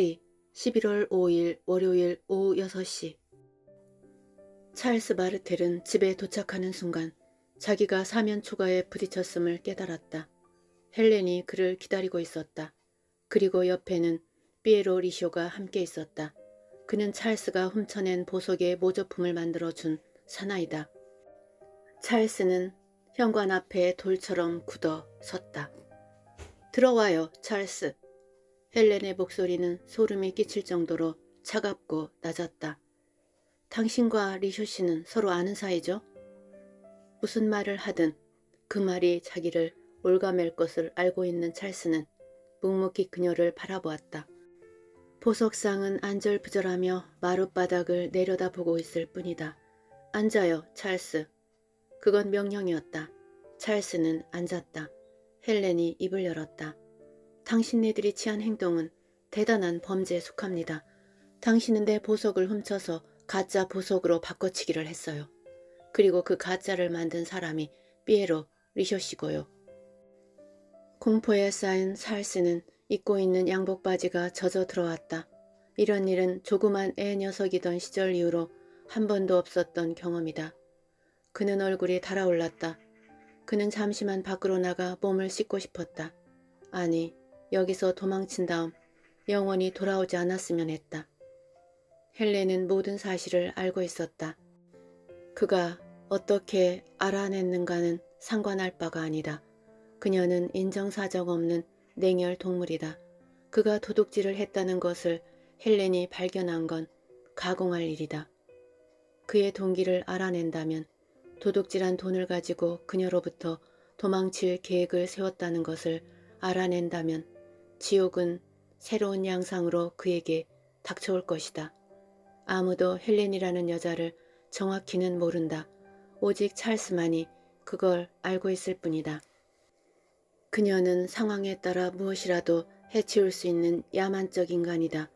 파리 11월 5일 월요일 오후 6시 찰스 마르텔은 집에 도착하는 순간 자기가 사면 초가에 부딪혔음을 깨달았다. 헬렌이 그를 기다리고 있었다. 그리고 옆에는 피에로 리쇼가 함께 있었다. 그는 찰스가 훔쳐낸 보석의 모조품을 만들어준 사나이다. 찰스는 현관 앞에 돌처럼 굳어 섰다. 들어와요, 찰스. 헬렌의 목소리는 소름이 끼칠 정도로 차갑고 낮았다. 당신과 리쇼 씨는 서로 아는 사이죠? 무슨 말을 하든 그 말이 자기를 올가맬 것을 알고 있는 찰스는 묵묵히 그녀를 바라보았다. 보석상은 안절부절하며 마룻바닥을 내려다보고 있을 뿐이다. 앉아요, 찰스. 그건 명령이었다. 찰스는 앉았다. 헬렌이 입을 열었다. 당신네들이 취한 행동은 대단한 범죄에 속합니다. 당신은 내 보석을 훔쳐서 가짜 보석으로 바꿔치기를 했어요. 그리고 그 가짜를 만든 사람이 피에로 리셔시고요 공포에 쌓인 살스는 입고 있는 양복 바지가 젖어 들어왔다. 이런 일은 조그만 애 녀석이던 시절 이후로 한 번도 없었던 경험이다. 그는 얼굴이 달아올랐다. 그는 잠시만 밖으로 나가 몸을 씻고 싶었다. 아니 여기서 도망친 다음 영원히 돌아오지 않았으면 했다. 헬렌은 모든 사실을 알고 있었다. 그가 어떻게 알아냈는가는 상관할 바가 아니다. 그녀는 인정사정 없는 냉혈 동물이다. 그가 도둑질을 했다는 것을 헬렌이 발견한 건 가공할 일이다. 그의 동기를 알아낸다면 도둑질한 돈을 가지고 그녀로부터 도망칠 계획을 세웠다는 것을 알아낸다면 지옥은 새로운 양상으로 그에게 닥쳐올 것이다. 아무도 헬렌이라는 여자를 정확히는 모른다. 오직 찰스만이 그걸 알고 있을 뿐이다. 그녀는 상황에 따라 무엇이라도 해치울 수 있는 야만적 인간이다.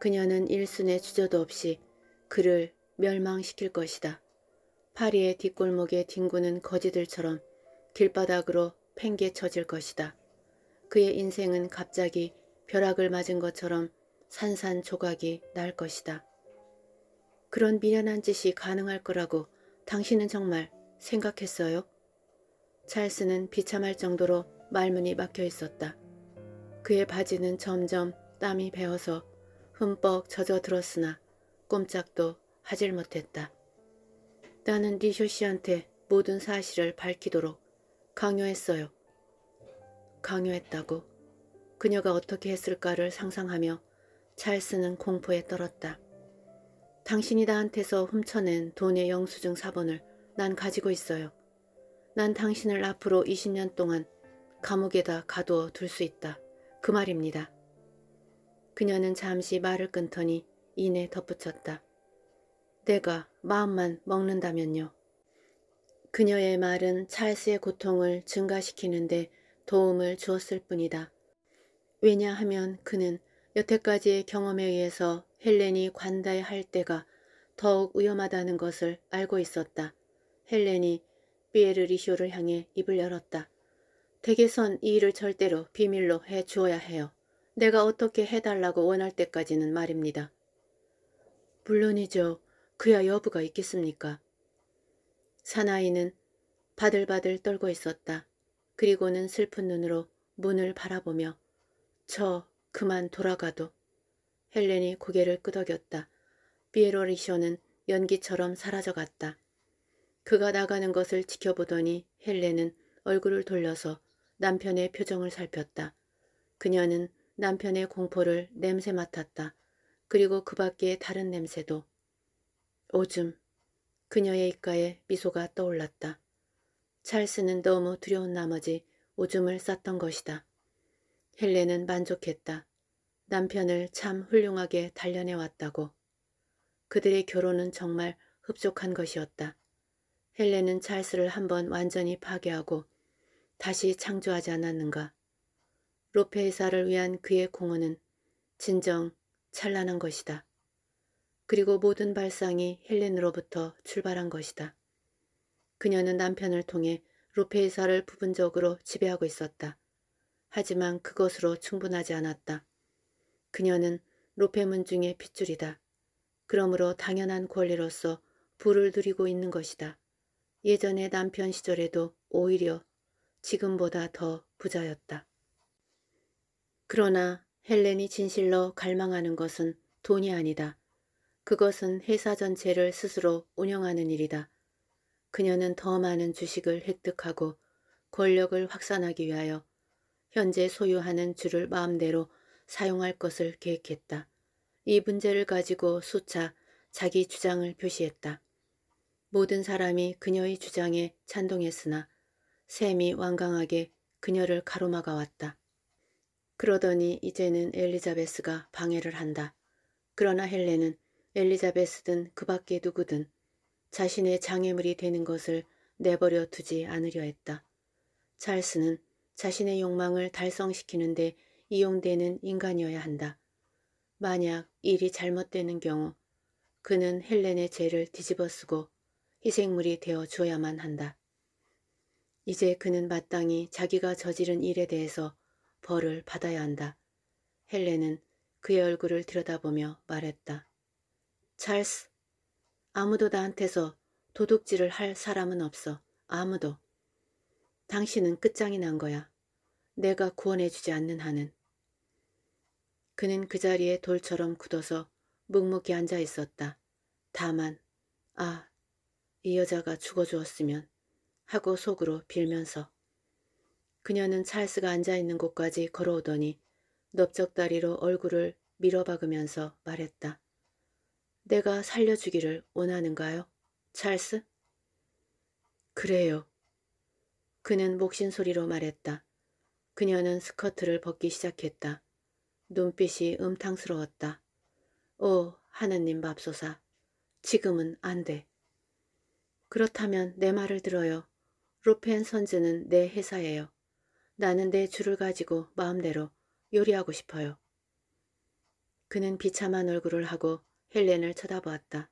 그녀는 일순의 주저도 없이 그를 멸망시킬 것이다. 파리의 뒷골목에 뒹구는 거지들처럼 길바닥으로 팽개쳐질 것이다. 그의 인생은 갑자기 벼락을 맞은 것처럼 산산조각이 날 것이다. 그런 미련한 짓이 가능할 거라고 당신은 정말 생각했어요? 찰스는 비참할 정도로 말문이 막혀 있었다. 그의 바지는 점점 땀이 배어서 흠뻑 젖어들었으나 꼼짝도 하질 못했다. 나는 리쇼 씨한테 모든 사실을 밝히도록 강요했어요. 강요했다고 그녀가 어떻게 했을까를 상상하며 찰스는 공포에 떨었다. 당신이 나한테서 훔쳐낸 돈의 영수증 사본을 난 가지고 있어요. 난 당신을 앞으로 20년 동안 감옥에다 가두어 둘 수 있다. 그 말입니다. 그녀는 잠시 말을 끊더니 이내 덧붙였다. 내가 마음만 먹는다면요. 그녀의 말은 찰스의 고통을 증가시키는데 도움을 주었을 뿐이다. 왜냐하면 그는 여태까지의 경험에 의해서 헬렌이 관다에할 때가 더욱 위험하다는 것을 알고 있었다. 헬렌이 피에르 리쇼를 향해 입을 열었다. 대개선이 일을 절대로 비밀로 해주어야 해요. 내가 어떻게 해달라고 원할 때까지는 말입니다. 물론이죠. 그야 여부가 있겠습니까? 사나이는 바들바들 떨고 있었다. 그리고는 슬픈 눈으로 문을 바라보며 저 그만 돌아가도 헬렌이 고개를 끄덕였다. 피에로리쇼는 연기처럼 사라져갔다. 그가 나가는 것을 지켜보더니 헬렌은 얼굴을 돌려서 남편의 표정을 살폈다. 그녀는 남편의 공포를 냄새 맡았다. 그리고 그 밖의 다른 냄새도. 오줌. 그녀의 입가에 미소가 떠올랐다. 찰스는 너무 두려운 나머지 오줌을 쌌던 것이다. 헬렌은 만족했다. 남편을 참 훌륭하게 단련해 왔다고. 그들의 결혼은 정말 흡족한 것이었다. 헬렌은 찰스를 한번 완전히 파괴하고 다시 창조하지 않았는가. 로페 회사를 위한 그의 공헌은 진정 찬란한 것이다. 그리고 모든 발상이 헬렌으로부터 출발한 것이다. 그녀는 남편을 통해 로페이사를 부분적으로 지배하고 있었다. 하지만 그것으로 충분하지 않았다. 그녀는 로페문 중의 핏줄이다. 그러므로 당연한 권리로서 부를 누리고 있는 것이다. 예전의 남편 시절에도 오히려 지금보다 더 부자였다. 그러나 헬렌이 진실로 갈망하는 것은 돈이 아니다. 그것은 회사 전체를 스스로 운영하는 일이다. 그녀는 더 많은 주식을 획득하고 권력을 확산하기 위하여 현재 소유하는 주를 마음대로 사용할 것을 계획했다. 이 문제를 가지고 수차 자기 주장을 표시했다. 모든 사람이 그녀의 주장에 찬동했으나 샘이 완강하게 그녀를 가로막아 왔다. 그러더니 이제는 엘리자베스가 방해를 한다. 그러나 헬레는 엘리자베스든 그 밖에 누구든 자신의 장애물이 되는 것을 내버려 두지 않으려 했다. 찰스는 자신의 욕망을 달성시키는데 이용되는 인간이어야 한다. 만약 일이 잘못되는 경우 그는 헬렌의 죄를 뒤집어 쓰고 희생물이 되어 줘야만 한다. 이제 그는 마땅히 자기가 저지른 일에 대해서 벌을 받아야 한다. 헬렌은 그의 얼굴을 들여다보며 말했다. 찰스, 아무도 나한테서 도둑질을 할 사람은 없어. 아무도. 당신은 끝장이 난 거야. 내가 구원해주지 않는 한은. 그는 그 자리에 돌처럼 굳어서 묵묵히 앉아 있었다. 다만 아, 이 여자가 죽어주었으면 하고 속으로 빌면서 그녀는 찰스가 앉아있는 곳까지 걸어오더니 넓적다리로 얼굴을 밀어박으면서 말했다. 내가 살려주기를 원하는가요? 찰스? 그래요. 그는 목신 소리로 말했다. 그녀는 스커트를 벗기 시작했다. 눈빛이 음탕스러웠다. 오, 하느님 밥소사. 지금은 안 돼. 그렇다면 내 말을 들어요. 로펜 선즈는 내 회사예요. 나는 내 줄을 가지고 마음대로 요리하고 싶어요. 그는 비참한 얼굴을 하고 헬렌을 쳐다보았다.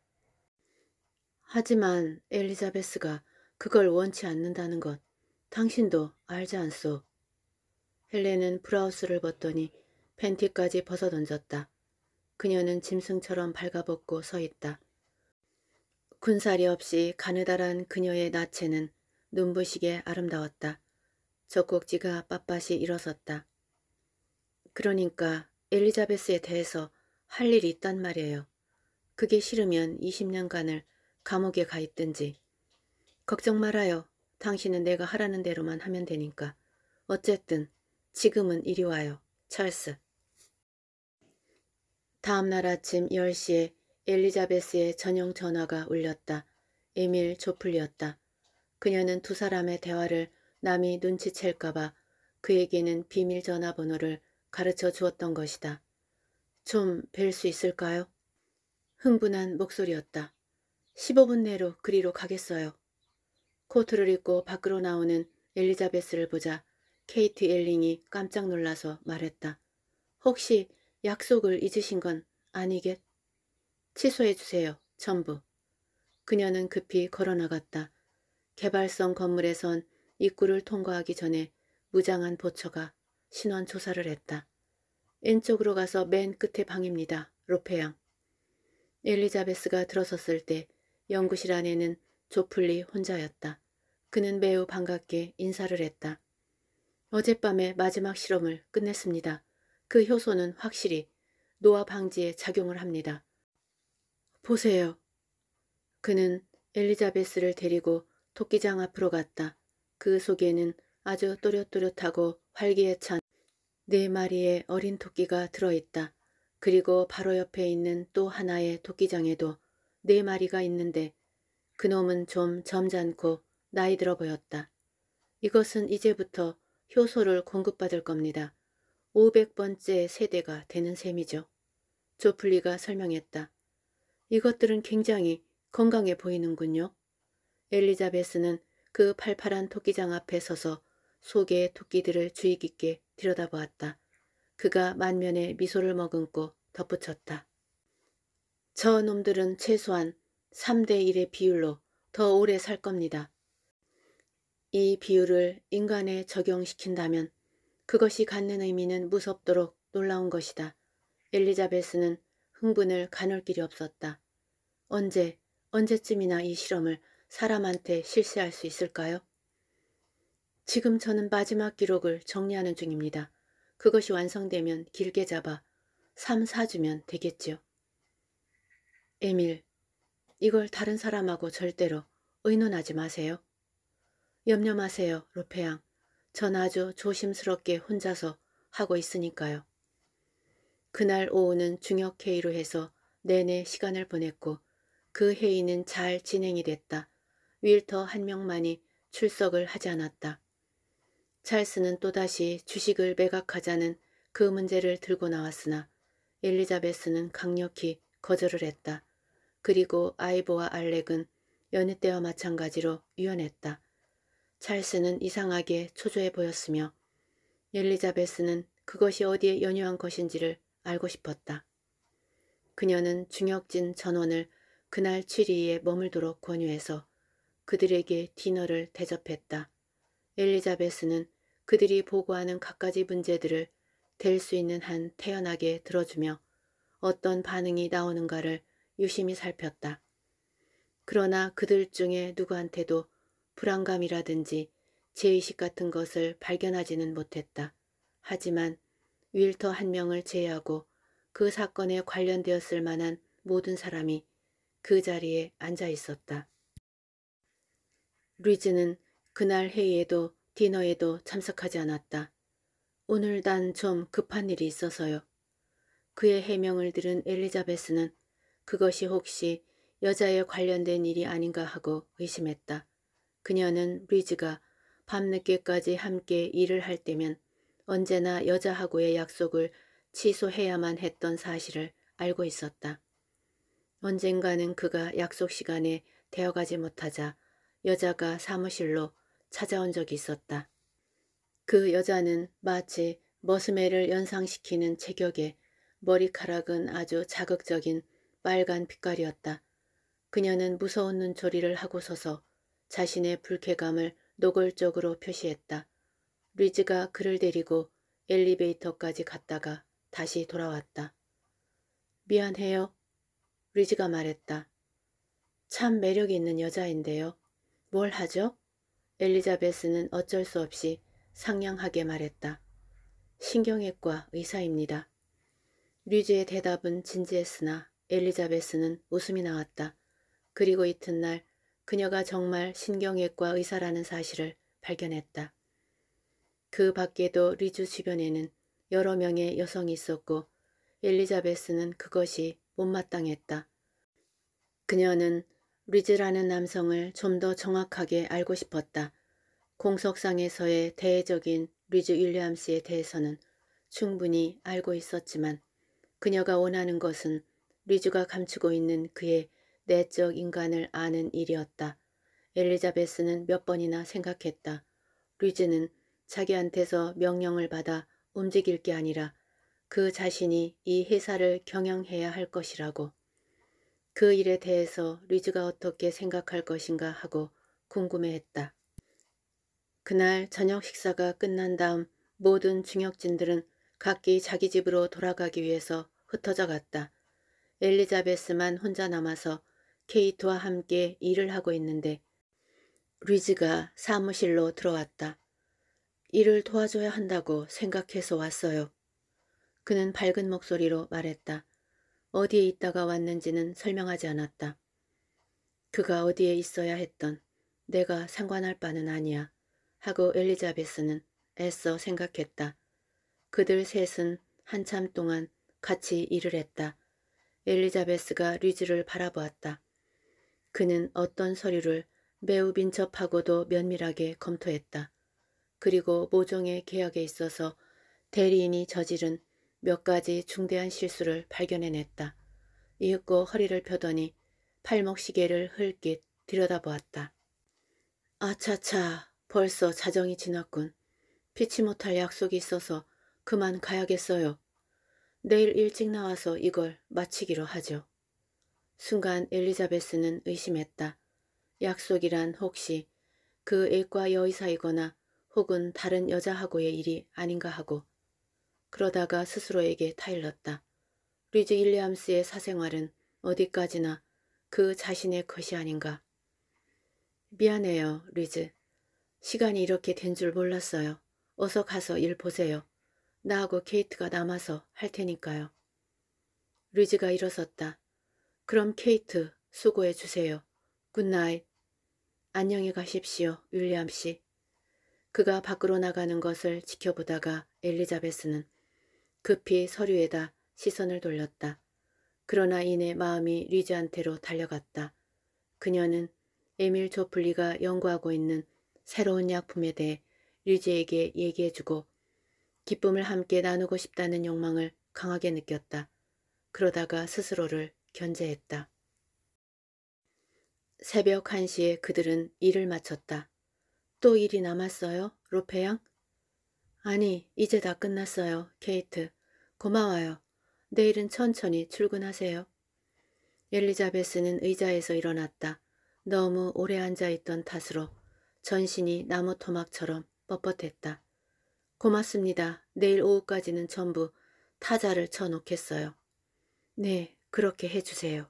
하지만 엘리자베스가 그걸 원치 않는다는 것 당신도 알지 않소. 헬렌은 브라우스를 벗더니 팬티까지 벗어던졌다. 그녀는 짐승처럼 발가벗고 서있다. 군살이 없이 가느다란 그녀의 나체는 눈부시게 아름다웠다. 젖꼭지가 빳빳이 일어섰다. 그러니까 엘리자베스에 대해서 할 일이 있단 말이에요. 그게 싫으면 20년간을 감옥에 가 있든지 걱정 말아요. 당신은 내가 하라는 대로만 하면 되니까. 어쨌든 지금은 이리 와요. 찰스. 다음 날 아침 10시에 엘리자베스의 전용 전화가 울렸다. 에밀 조플리였다. 그녀는 두 사람의 대화를 남이 눈치챌까봐 그에게는 비밀 전화번호를 가르쳐 주었던 것이다. 좀 뵐 수 있을까요? 흥분한 목소리였다. 15분 내로 그리로 가겠어요. 코트를 입고 밖으로 나오는 엘리자베스를 보자 케이트 엘링이 깜짝 놀라서 말했다. 혹시 약속을 잊으신 건 아니겠? 취소해주세요. 전부. 그녀는 급히 걸어나갔다. 개발성 건물에선 입구를 통과하기 전에 무장한 보처가 신원 조사를 했다. 왼쪽으로 가서 맨 끝에 방입니다. 로페양. 엘리자베스가 들어섰을 때 연구실 안에는 조플리 혼자였다. 그는 매우 반갑게 인사를 했다. 어젯밤에 마지막 실험을 끝냈습니다. 그 효소는 확실히 노화 방지에 작용을 합니다. 보세요. 그는 엘리자베스를 데리고 토끼장 앞으로 갔다. 그 속에는 아주 또렷또렷하고 활기에 찬 네 마리의 어린 토끼가 들어있다. 그리고 바로 옆에 있는 또 하나의 도끼장에도네 마리가 있는데 그놈은 좀 점잖고 나이 들어 보였다. 이것은 이제부터 효소를 공급받을 겁니다. 500번째 세대가 되는 셈이죠. 조플리가 설명했다. 이것들은 굉장히 건강해 보이는군요. 엘리자베스는 그 팔팔한 토끼장 앞에 서서 속에 토끼들을 주의 깊게 들여다보았다. 그가 만면에 미소를 머금고 덧붙였다. 저 놈들은 최소한 3대1의 비율로 더 오래 살 겁니다. 이 비율을 인간에 적용시킨다면 그것이 갖는 의미는 무섭도록 놀라운 것이다. 엘리자베스는 흥분을 가눌 길이 없었다. 언제, 언제쯤이나 이 실험을 사람한테 실시할 수 있을까요? 지금 저는 마지막 기록을 정리하는 중입니다. 그것이 완성되면 길게 잡아 3, 4주면 되겠지요. 에밀, 이걸 다른 사람하고 절대로 의논하지 마세요. 염려 마세요, 루페양전 아주 조심스럽게 혼자서 하고 있으니까요. 그날 오후는 중역회의로 해서 내내 시간을 보냈고 그 회의는 잘 진행이 됐다. 윌터 한 명만이 출석을 하지 않았다. 찰스는 또다시 주식을 매각하자는 그 문제를 들고 나왔으나 엘리자베스는 강력히 거절을 했다. 그리고 아이보와 알렉은 연느 때와 마찬가지로 유연했다. 찰스는 이상하게 초조해 보였으며 엘리자베스는 그것이 어디에 연유한 것인지를 알고 싶었다. 그녀는 중역진 전원을 그날 취리에 머물도록 권유해서 그들에게 디너를 대접했다. 엘리자베스는 그들이 보고하는 갖가지 문제들을 될 수 있는 한 태연하게 들어주며 어떤 반응이 나오는가를 유심히 살폈다. 그러나 그들 중에 누구한테도 불안감이라든지 제의식 같은 것을 발견하지는 못했다. 하지만 윌터 한 명을 제외하고 그 사건에 관련되었을 만한 모든 사람이 그 자리에 앉아 있었다. 루즈는 그날 회의에도 디너에도 참석하지 않았다. 오늘 단 좀 급한 일이 있어서요. 그의 해명을 들은 엘리자베스는 그것이 혹시 여자에 관련된 일이 아닌가 하고 의심했다. 그녀는 리즈가 밤늦게까지 함께 일을 할 때면 언제나 여자하고의 약속을 취소해야만 했던 사실을 알고 있었다. 언젠가는 그가 약속 시간에 되어가지 못하자 여자가 사무실로 찾아온 적이 있었다. 그 여자는 마치 머스매를 연상시키는 체격에 머리카락은 아주 자극적인 빨간 빛깔이었다. 그녀는 무서운 눈초리를 하고 서서 자신의 불쾌감을 노골적으로 표시했다. 리즈가 그를 데리고 엘리베이터까지 갔다가 다시 돌아왔다. 미안해요. 리즈가 말했다. 참 매력이 있는 여자인데요. 뭘 하죠? 엘리자베스는 어쩔 수 없이 상냥하게 말했다. 신경외과 의사입니다. 류지의 대답은 진지했으나 엘리자베스는 웃음이 나왔다. 그리고 이튿날 그녀가 정말 신경외과 의사라는 사실을 발견했다. 그 밖에도 리주 주변에는 여러 명의 여성이 있었고 엘리자베스는 그것이 못마땅했다. 그녀는 리즈라는 남성을 좀 더 정확하게 알고 싶었다. 공석상에서의 대외적인 리즈 윌리엄스에 대해서는 충분히 알고 있었지만 그녀가 원하는 것은 리즈가 감추고 있는 그의 내적 인간을 아는 일이었다. 엘리자베스는 몇 번이나 생각했다. 리즈는 자기한테서 명령을 받아 움직일 게 아니라 그 자신이 이 회사를 경영해야 할 것이라고. 그 일에 대해서 리즈가 어떻게 생각할 것인가 하고 궁금해했다. 그날 저녁 식사가 끝난 다음 모든 중역진들은 각기 자기 집으로 돌아가기 위해서 흩어져 갔다. 엘리자베스만 혼자 남아서 케이트와 함께 일을 하고 있는데 리즈가 사무실로 들어왔다. 일을 도와줘야 한다고 생각해서 왔어요. 그는 밝은 목소리로 말했다. 어디에 있다가 왔는지는 설명하지 않았다. 그가 어디에 있어야 했던 내가 상관할 바는 아니야 하고 엘리자베스는 애써 생각했다. 그들 셋은 한참 동안 같이 일을 했다. 엘리자베스가 리즈를 바라보았다. 그는 어떤 서류를 매우 민첩하고도 면밀하게 검토했다. 그리고 모종의 계약에 있어서 대리인이 저지른 몇 가지 중대한 실수를 발견해냈다. 이윽고 허리를 펴더니 팔목 시계를 흘낏 들여다보았다. 아차차 벌써 자정이 지났군. 피치 못할 약속이 있어서 그만 가야겠어요. 내일 일찍 나와서 이걸 마치기로 하죠. 순간 엘리자베스는 의심했다. 약속이란 혹시 그애과 여의사이거나 혹은 다른 여자하고의 일이 아닌가 하고 그러다가 스스로에게 타일렀다. 리즈 일리암스의 사생활은 어디까지나 그 자신의 것이 아닌가. 미안해요, 리즈. 시간이 이렇게 된 줄 몰랐어요. 어서 가서 일 보세요. 나하고 케이트가 남아서 할 테니까요. 리즈가 일어섰다. 그럼 케이트, 수고해 주세요. 굿나잇. 안녕히 가십시오, 윌리엄 씨. 그가 밖으로 나가는 것을 지켜보다가 엘리자베스는 급히 서류에다 시선을 돌렸다. 그러나 이내 마음이 리즈한테로 달려갔다. 그녀는 에밀 조플리가 연구하고 있는 새로운 약품에 대해 리즈에게 얘기해주고 기쁨을 함께 나누고 싶다는 욕망을 강하게 느꼈다. 그러다가 스스로를 견제했다. 새벽 1시에 그들은 일을 마쳤다. 또 일이 남았어요, 로페양? 아니, 이제 다 끝났어요, 케이트. 고마워요. 내일은 천천히 출근하세요. 엘리자베스는 의자에서 일어났다. 너무 오래 앉아있던 탓으로 전신이 나무 토막처럼 뻣뻣했다. 고맙습니다. 내일 오후까지는 전부 타자를 쳐놓겠어요. 네, 그렇게 해주세요.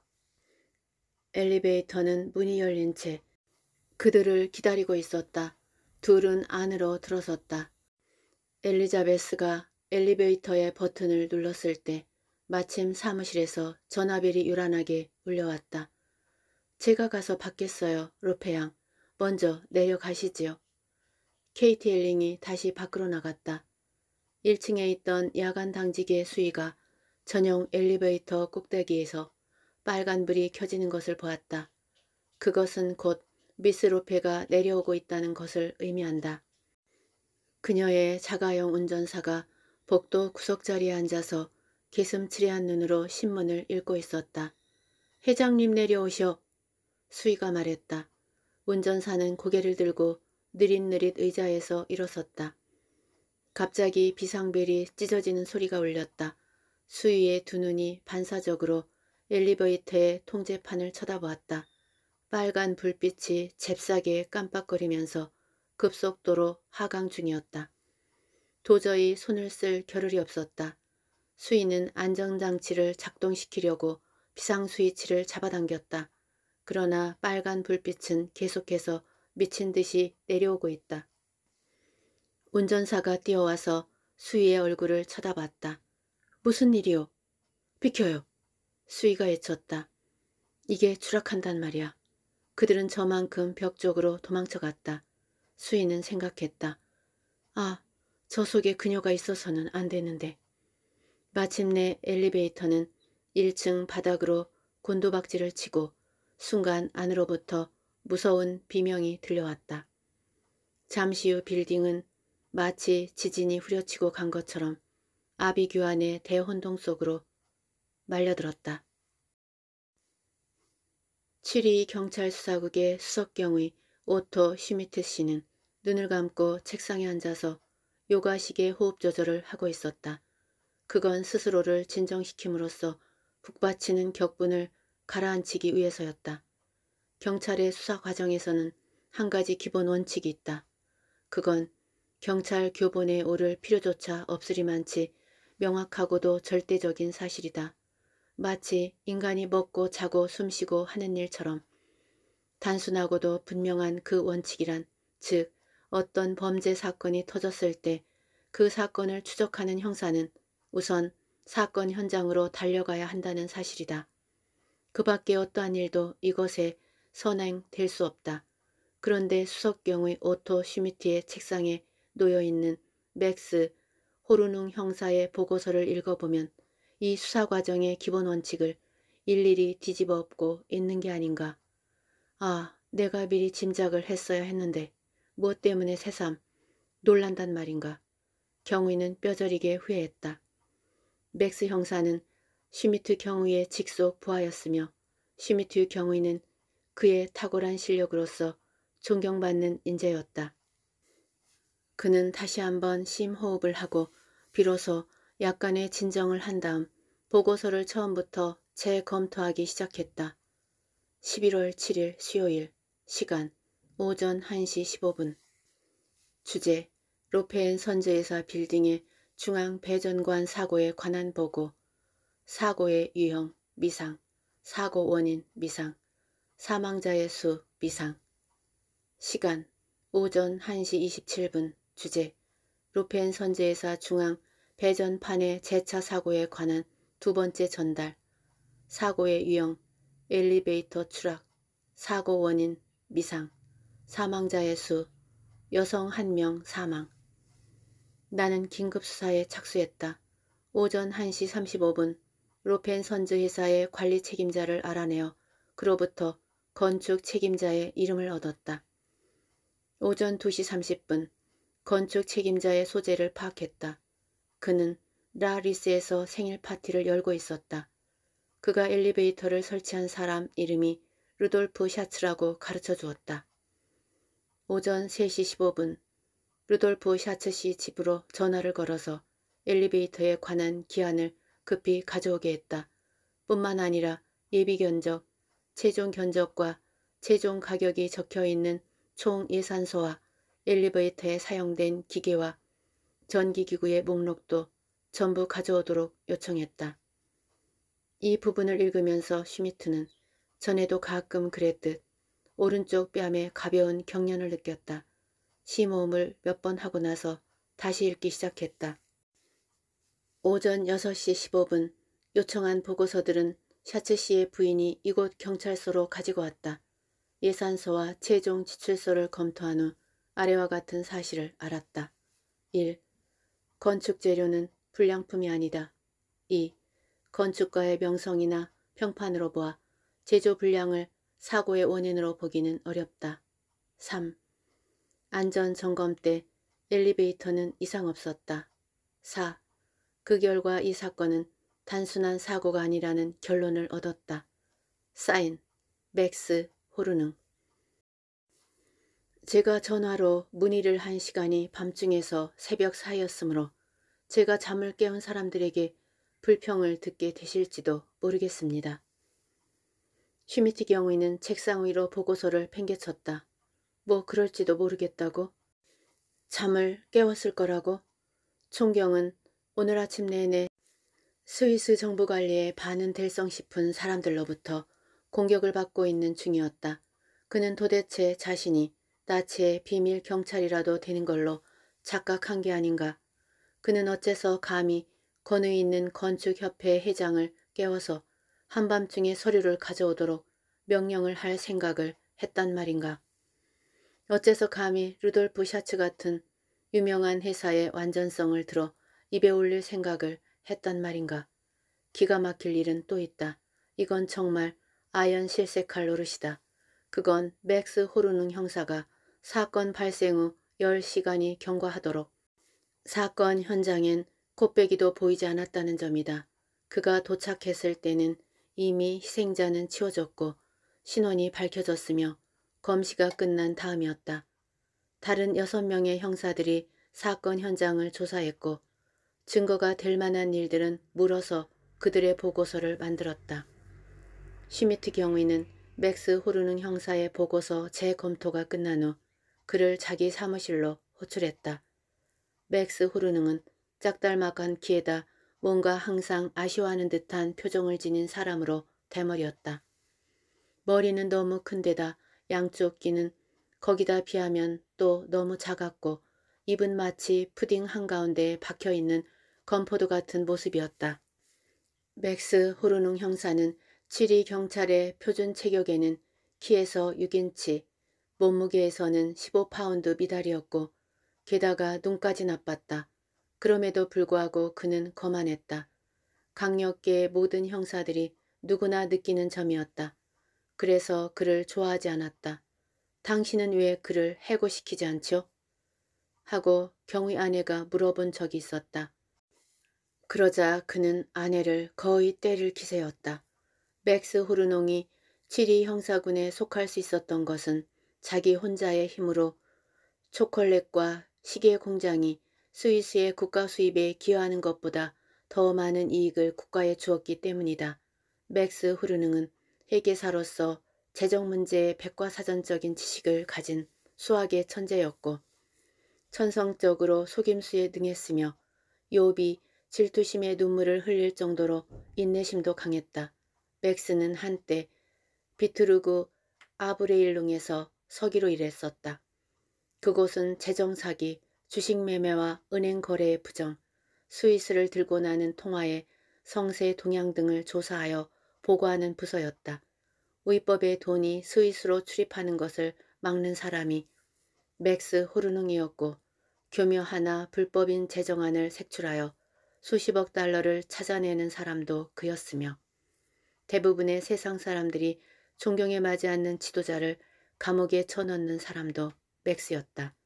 엘리베이터는 문이 열린 채 그들을 기다리고 있었다. 둘은 안으로 들어섰다. 엘리자베스가 엘리베이터의 버튼을 눌렀을 때 마침 사무실에서 전화벨이 요란하게 울려왔다. 제가 가서 받겠어요, 로페양. 먼저 내려가시지요. 케이티 엘링이 다시 밖으로 나갔다. 1층에 있던 야간 당직의 수위가 전용 엘리베이터 꼭대기에서 빨간불이 켜지는 것을 보았다. 그것은 곧 미스 로페가 내려오고 있다는 것을 의미한다. 그녀의 자가용 운전사가 복도 구석자리에 앉아서 개슴치레한 눈으로 신문을 읽고 있었다. 회장님 내려오셔. 수희가 말했다. 운전사는 고개를 들고 느릿느릿 의자에서 일어섰다. 갑자기 비상벨이 찢어지는 소리가 울렸다. 수희의 두 눈이 반사적으로 엘리베이터의 통제판을 쳐다보았다. 빨간 불빛이 잽싸게 깜빡거리면서 급속도로 하강 중이었다. 도저히 손을 쓸 겨를이 없었다. 수위는 안정장치를 작동시키려고 비상 스위치를 잡아당겼다. 그러나 빨간 불빛은 계속해서 미친 듯이 내려오고 있다. 운전사가 뛰어와서 수위의 얼굴을 쳐다봤다. 무슨 일이오? 비켜요. 수위가외쳤다 이게 추락한단 말이야. 그들은 저만큼 벽 쪽으로 도망쳐갔다. 수인은 생각했다. 아, 저 속에 그녀가 있어서는 안 되는데. 마침내 엘리베이터는 1층 바닥으로 곤도박질을 치고 순간 안으로부터 무서운 비명이 들려왔다. 잠시 후 빌딩은 마치 지진이 후려치고 간 것처럼 아비규환의 대혼동 속으로 말려들었다. 7위 경찰 수사국의 수석경의 오토 슈미트 씨는 눈을 감고 책상에 앉아서 요가식의 호흡 조절을 하고 있었다. 그건 스스로를 진정시킴으로써 북받치는 격분을 가라앉히기 위해서였다. 경찰의 수사 과정에서는 한 가지 기본 원칙이 있다. 그건 경찰 교본에 오를 필요조차 없으리만치 명확하고도 절대적인 사실이다. 마치 인간이 먹고 자고 숨쉬고 하는 일처럼 단순하고도 분명한 그 원칙이란 즉 어떤 범죄 사건이 터졌을 때 그 사건을 추적하는 형사는 우선 사건 현장으로 달려가야 한다는 사실이다. 그 밖에 어떠한 일도 이것에 선행될 수 없다. 그런데 수석경의 오토 슈미티의 책상에 놓여있는 맥스 호르농 형사의 보고서를 읽어보면 이 수사 과정의 기본 원칙을 일일이 뒤집어 엎고 있는 게 아닌가. 아, 내가 미리 짐작을 했어야 했는데. 무엇 뭐 때문에 새삼 놀란단 말인가. 경위는 뼈저리게 후회했다. 맥스 형사는 시미트 경위의 직속 부하였으며 시미트 경위는 그의 탁월한 실력으로서 존경받는 인재였다. 그는 다시 한번 심호흡을 하고 비로소 약간의 진정을 한 다음 보고서를 처음부터 재검토하기 시작했다. 11월 7일 수요일 시간 오전 1시 15분 주제 로페엔 선제회사 빌딩의 중앙 배전관 사고에 관한 보고 사고의 유형 미상 사고 원인 미상 사망자의 수 미상 시간 오전 1시 27분 주제 로펜 선제회사 중앙 배전판의 재차 사고에 관한 두 번째 전달 사고의 유형 엘리베이터 추락 사고 원인 미상 사망자의 수 여성 한 명 사망 나는 긴급수사에 착수했다. 오전 1시 35분 로펜 선즈 회사의 관리 책임자를 알아내어 그로부터 건축 책임자의 이름을 얻었다. 오전 2시 30분 건축 책임자의 소재를 파악했다. 그는 라리스에서 생일 파티를 열고 있었다. 그가 엘리베이터를 설치한 사람 이름이 루돌프 샤츠라고 가르쳐 주었다. 오전 3시 15분 루돌프 샤츠 씨 집으로 전화를 걸어서 엘리베이터에 관한 기한을 급히 가져오게 했다. 뿐만 아니라 예비 견적, 최종 견적과 최종 가격이 적혀있는 총 예산서와 엘리베이터에 사용된 기계와 전기기구의 목록도 전부 가져오도록 요청했다. 이 부분을 읽으면서 슈미트는 전에도 가끔 그랬듯 오른쪽 뺨에 가벼운 경련을 느꼈다. 심호흡을 몇 번 하고 나서 다시 읽기 시작했다. 오전 6시 15분 요청한 보고서들은 샤츠 씨의 부인이 이곳 경찰서로 가지고 왔다. 예산서와 최종 지출서를 검토한 후 아래와 같은 사실을 알았다. 1. 건축 재료는 불량품이 아니다. 2. 건축가의 명성이나 평판으로 보아 제조 불량을 사고의 원인으로 보기는 어렵다. 3. 안전점검 때 엘리베이터는 이상 없었다. 4. 그 결과 이 사건은 단순한 사고가 아니라는 결론을 얻었다. 사인 맥스 호르능 제가 전화로 문의를 한 시간이 밤중에서 새벽 사이였으므로 제가 잠을 깨운 사람들에게 불평을 듣게 되실지도 모르겠습니다. 슈미트 경위는 책상 위로 보고서를 팽개쳤다. 뭐 그럴지도 모르겠다고? 잠을 깨웠을 거라고? 총경은 오늘 아침 내내 스위스 정부 관리에 반은 될성 싶은 사람들로부터 공격을 받고 있는 중이었다. 그는 도대체 자신이 나치의 비밀 경찰이라도 되는 걸로 착각한 게 아닌가. 그는 어째서 감히 권위 있는 건축협회 회장을 깨워서 한밤중에 서류를 가져오도록 명령을 할 생각을 했단 말인가. 어째서 감히 루돌프 샤츠 같은 유명한 회사의 완전성을 들어 입에 올릴 생각을 했단 말인가. 기가 막힐 일은 또 있다. 이건 정말 아연 실색할 노릇이다. 그건 맥스 호르능 형사가 사건 발생 후 10시간이 경과하도록 사건 현장엔 코빼기도 보이지 않았다는 점이다. 그가 도착했을 때는 이미 희생자는 치워졌고 신원이 밝혀졌으며 검시가 끝난 다음이었다. 다른 여섯 명의 형사들이 사건 현장을 조사했고 증거가 될 만한 일들은 물어서 그들의 보고서를 만들었다. 슈미트 경위는 맥스 호르는 형사의 보고서 재검토가 끝난 후 그를 자기 사무실로 호출했다. 맥스 호르능은 짝달막한 키에다 뭔가 항상 아쉬워하는 듯한 표정을 지닌 사람으로 대머리였다. 머리는 너무 큰데다 양쪽 귀는 거기다 비하면 또 너무 작았고 입은 마치 푸딩 한가운데에 박혀있는 건포도 같은 모습이었다. 맥스 호르농 형사는 7위 경찰의 표준 체격에는 키에서 6인치, 몸무게에서는 15파운드 미달이었고 게다가 눈까지 나빴다. 그럼에도 불구하고 그는 거만했다. 강력계의 모든 형사들이 누구나 느끼는 점이었다. 그래서 그를 좋아하지 않았다. 당신은 왜 그를 해고시키지 않죠? 하고 경위 아내가 물어본 적이 있었다. 그러자 그는 아내를 거의 때를 기세였다. 맥스 호르농이 7위 형사군에 속할 수 있었던 것은 자기 혼자의 힘으로 초콜릿과 시계 공장이 스위스의 국가 수입에 기여하는 것보다 더 많은 이익을 국가에 주었기 때문이다. 맥스 후르능은 회계사로서 재정 문제의 백과사전적인 지식을 가진 수학의 천재였고 천성적으로 속임수에 능했으며 요비 질투심에 눈물을 흘릴 정도로 인내심도 강했다. 맥스는 한때 비트루그 아브레일룽에서 서기로 일했었다. 그곳은 재정사기, 주식 매매와 은행 거래의 부정, 스위스를 들고 나는 통화에 성세 동향 등을 조사하여 보고하는 부서였다. 위법의 돈이 스위스로 출입하는 것을 막는 사람이 맥스 호르농이었고 교묘 하나 불법인 재정안을 색출하여 수십억 달러를 찾아내는 사람도 그였으며 대부분의 세상 사람들이 존경에 맞지 않는 지도자를 감옥에 쳐넣는 사람도 맥스였다.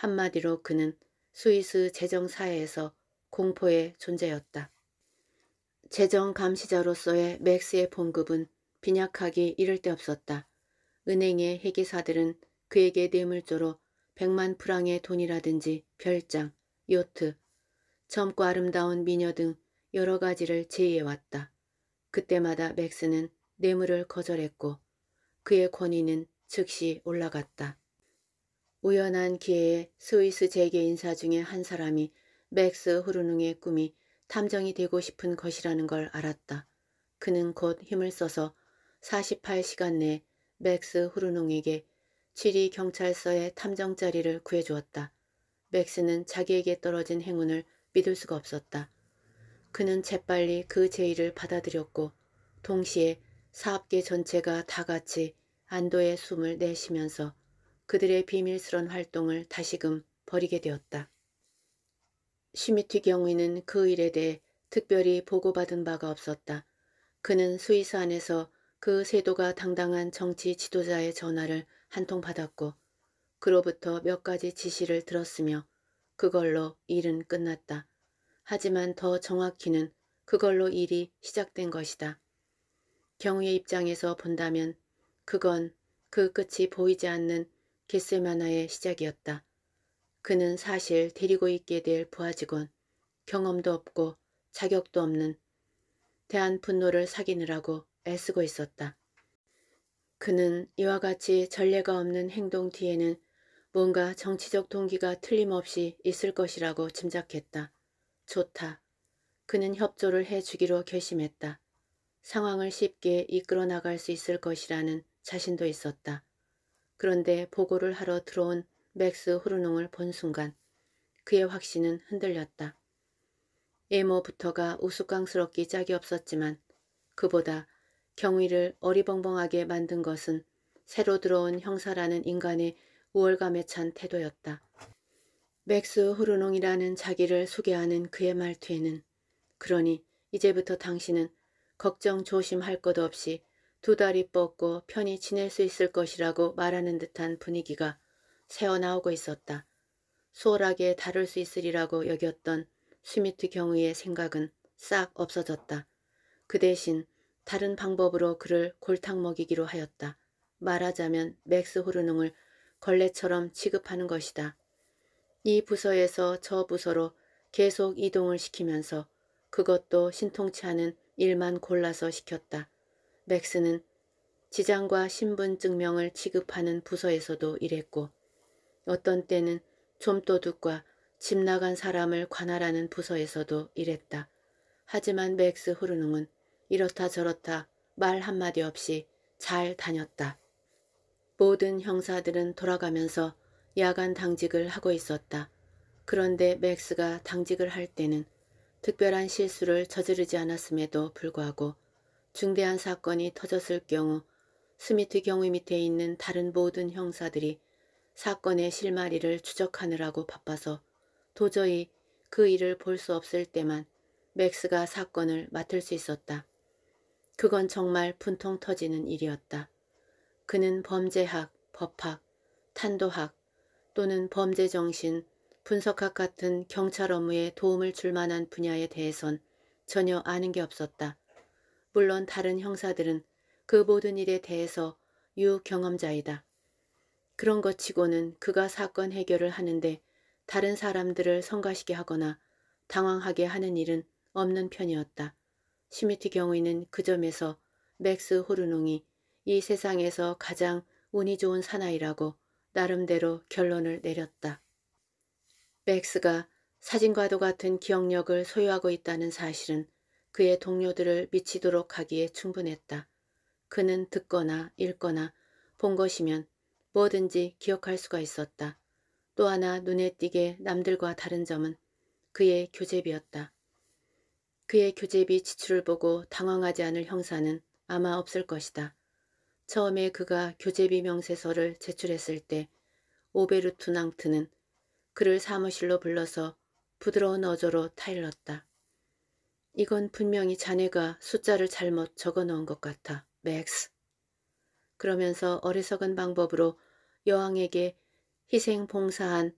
한마디로 그는 스위스 재정사회에서 공포의 존재였다. 재정 감시자로서의 맥스의 봉급은 빈약하기 이를 데 없었다. 은행의 회계사들은 그에게 뇌물조로 백만 프랑의 돈이라든지 별장, 요트, 젊고 아름다운 미녀 등 여러 가지를 제의해왔다. 그때마다 맥스는 뇌물을 거절했고 그의 권위는 즉시 올라갔다. 우연한 기회에 스위스 재계 인사 중에 한 사람이 맥스 호르능의 꿈이 탐정이 되고 싶은 것이라는 걸 알았다. 그는 곧 힘을 써서 48시간 내에 맥스 호르능에게 7위 경찰서의 탐정 자리를 구해주었다. 맥스는 자기에게 떨어진 행운을 믿을 수가 없었다. 그는 재빨리 그 제의를 받아들였고 동시에 사업계 전체가 다 같이 안도의 숨을 내쉬면서 그들의 비밀스런 활동을 다시금 버리게 되었다. 시미티 경위는 그 일에 대해 특별히 보고받은 바가 없었다. 그는 스위스 안에서 그 세도가 당당한 정치 지도자의 전화를 한 통 받았고 그로부터 몇 가지 지시를 들었으며 그걸로 일은 끝났다. 하지만 더 정확히는 그걸로 일이 시작된 것이다. 경위의 입장에서 본다면 그건 그 끝이 보이지 않는 겟세마나의 시작이었다. 그는 사실 데리고 있게 될 부하 직원, 경험도 없고 자격도 없는 대한 분노를 사기느라고 애쓰고 있었다. 그는 이와 같이 전례가 없는 행동 뒤에는 뭔가 정치적 동기가 틀림없이 있을 것이라고 짐작했다. 좋다. 그는 협조를 해주기로 결심했다. 상황을 쉽게 이끌어 나갈 수 있을 것이라는 자신도 있었다. 그런데 보고를 하러 들어온 맥스 호르농을 본 순간 그의 확신은 흔들렸다. 에모부터가 우스꽝스럽기 짝이 없었지만 그보다 경위를 어리벙벙하게 만든 것은 새로 들어온 형사라는 인간의 우월감에 찬 태도였다. 맥스 호르농이라는 자기를 소개하는 그의 말투에는 그러니 이제부터 당신은 걱정 조심할 것 없이 두 다리 뻗고 편히 지낼 수 있을 것이라고 말하는 듯한 분위기가 새어나오고 있었다. 수월하게 다룰 수 있으리라고 여겼던 스미트 경우의 생각은 싹 없어졌다. 그 대신 다른 방법으로 그를 골탕 먹이기로 하였다. 말하자면 맥스 호르농을 걸레처럼 취급하는 것이다. 이 부서에서 저 부서로 계속 이동을 시키면서 그것도 신통치 않은 일만 골라서 시켰다. 맥스는 지장과 신분증명을 지급하는 부서에서도 일했고 어떤 때는 좀도둑과 집 나간 사람을 관할하는 부서에서도 일했다. 하지만 맥스 후르능은 이렇다 저렇다 말 한마디 없이 잘 다녔다. 모든 형사들은 돌아가면서 야간 당직을 하고 있었다. 그런데 맥스가 당직을 할 때는 특별한 실수를 저지르지 않았음에도 불구하고 중대한 사건이 터졌을 경우 스미트 경위 밑에 있는 다른 모든 형사들이 사건의 실마리를 추적하느라고 바빠서 도저히 그 일을 볼 수 없을 때만 맥스가 사건을 맡을 수 있었다. 그건 정말 분통 터지는 일이었다. 그는 범죄학, 법학, 탄도학 또는 범죄정신, 분석학 같은 경찰 업무에 도움을 줄 만한 분야에 대해선 전혀 아는 게 없었다. 물론 다른 형사들은 그 모든 일에 대해서 유경험자이다. 그런 것 치고는 그가 사건 해결을 하는데 다른 사람들을 성가시게 하거나 당황하게 하는 일은 없는 편이었다. 시미트 경우에는 그 점에서 맥스 호르농이 이 세상에서 가장 운이 좋은 사나이라고 나름대로 결론을 내렸다. 맥스가 사진과도 같은 기억력을 소유하고 있다는 사실은 그의 동료들을 미치도록 하기에 충분했다. 그는 듣거나 읽거나 본 것이면 뭐든지 기억할 수가 있었다. 또 하나 눈에 띄게 남들과 다른 점은 그의 교제비였다. 그의 교제비 지출을 보고 당황하지 않을 형사는 아마 없을 것이다. 처음에 그가 교제비 명세서를 제출했을 때 오베르투 낭트는 그를 사무실로 불러서 부드러운 어조로 타일렀다. 이건 분명히 자네가 숫자를 잘못 적어놓은 것 같아, 맥스. 그러면서 어리석은 방법으로 여왕에게 희생 봉사한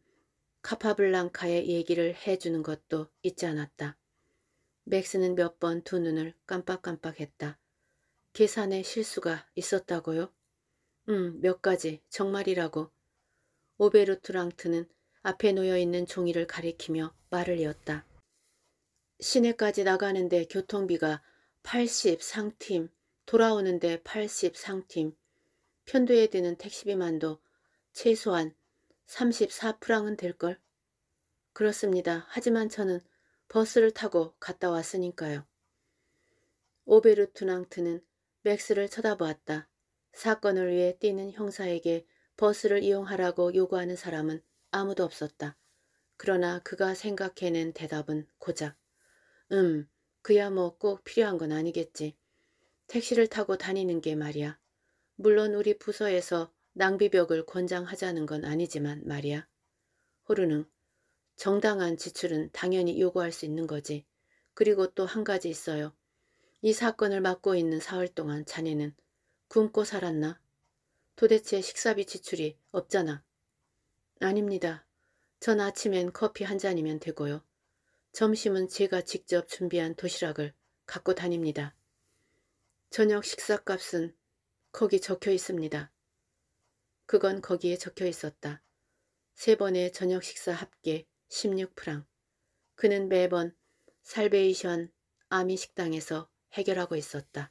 카파블랑카의 얘기를 해주는 것도 잊지 않았다. 맥스는 몇 번 두 눈을 깜빡깜빡했다. 계산에 실수가 있었다고요? 음, 몇 가지, 정말이라고. 오베르트랑트는 앞에 놓여있는 종이를 가리키며 말을 이었다. 시내까지 나가는데 교통비가 80 상팀, 돌아오는데 80 상팀, 편도에 드는 택시비만도 최소한 34프랑은 될걸? 그렇습니다. 하지만 저는 버스를 타고 갔다 왔으니까요. 오베르투낭트는 맥스를 쳐다보았다. 사건을 위해 뛰는 형사에게 버스를 이용하라고 요구하는 사람은 아무도 없었다. 그러나 그가 생각해낸 대답은 고작 음, 그야 뭐 꼭 필요한 건 아니겠지. 택시를 타고 다니는 게 말이야. 물론 우리 부서에서 낭비벽을 권장하자는 건 아니지만 말이야. 호르는 정당한 지출은 당연히 요구할 수 있는 거지. 그리고 또 한 가지 있어요. 이 사건을 맡고 있는 사흘 동안 자네는 굶고 살았나? 도대체 식사비 지출이 없잖아. 아닙니다. 전 아침엔 커피 한 잔이면 되고요. 점심은 제가 직접 준비한 도시락을 갖고 다닙니다. 저녁 식사값은 거기 적혀 있습니다. 그건 거기에 적혀 있었다. 세 번의 저녁 식사 합계 16프랑. 그는 매번 살베이션 아미 식당에서 해결하고 있었다.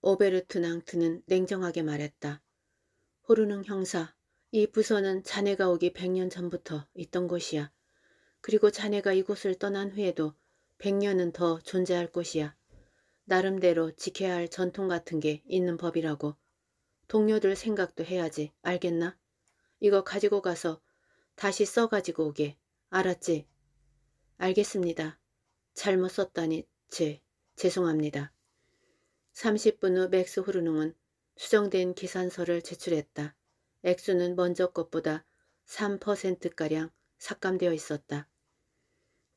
오베르트 낭트는 냉정하게 말했다. 호르능 형사, 이 부서는 자네가 오기 100년 전부터 있던 곳이야. 그리고 자네가 이곳을 떠난 후에도 백년은 더 존재할 것이야. 나름대로 지켜야 할 전통 같은 게 있는 법이라고. 동료들 생각도 해야지. 알겠나? 이거 가지고 가서 다시 써가지고 오게. 알았지? 알겠습니다. 잘못 썼다니 제 죄송합니다. 30분 후 맥스 호르농은 수정된 기산서를 제출했다. 액수는 먼저 것보다 3%가량 삭감되어 있었다.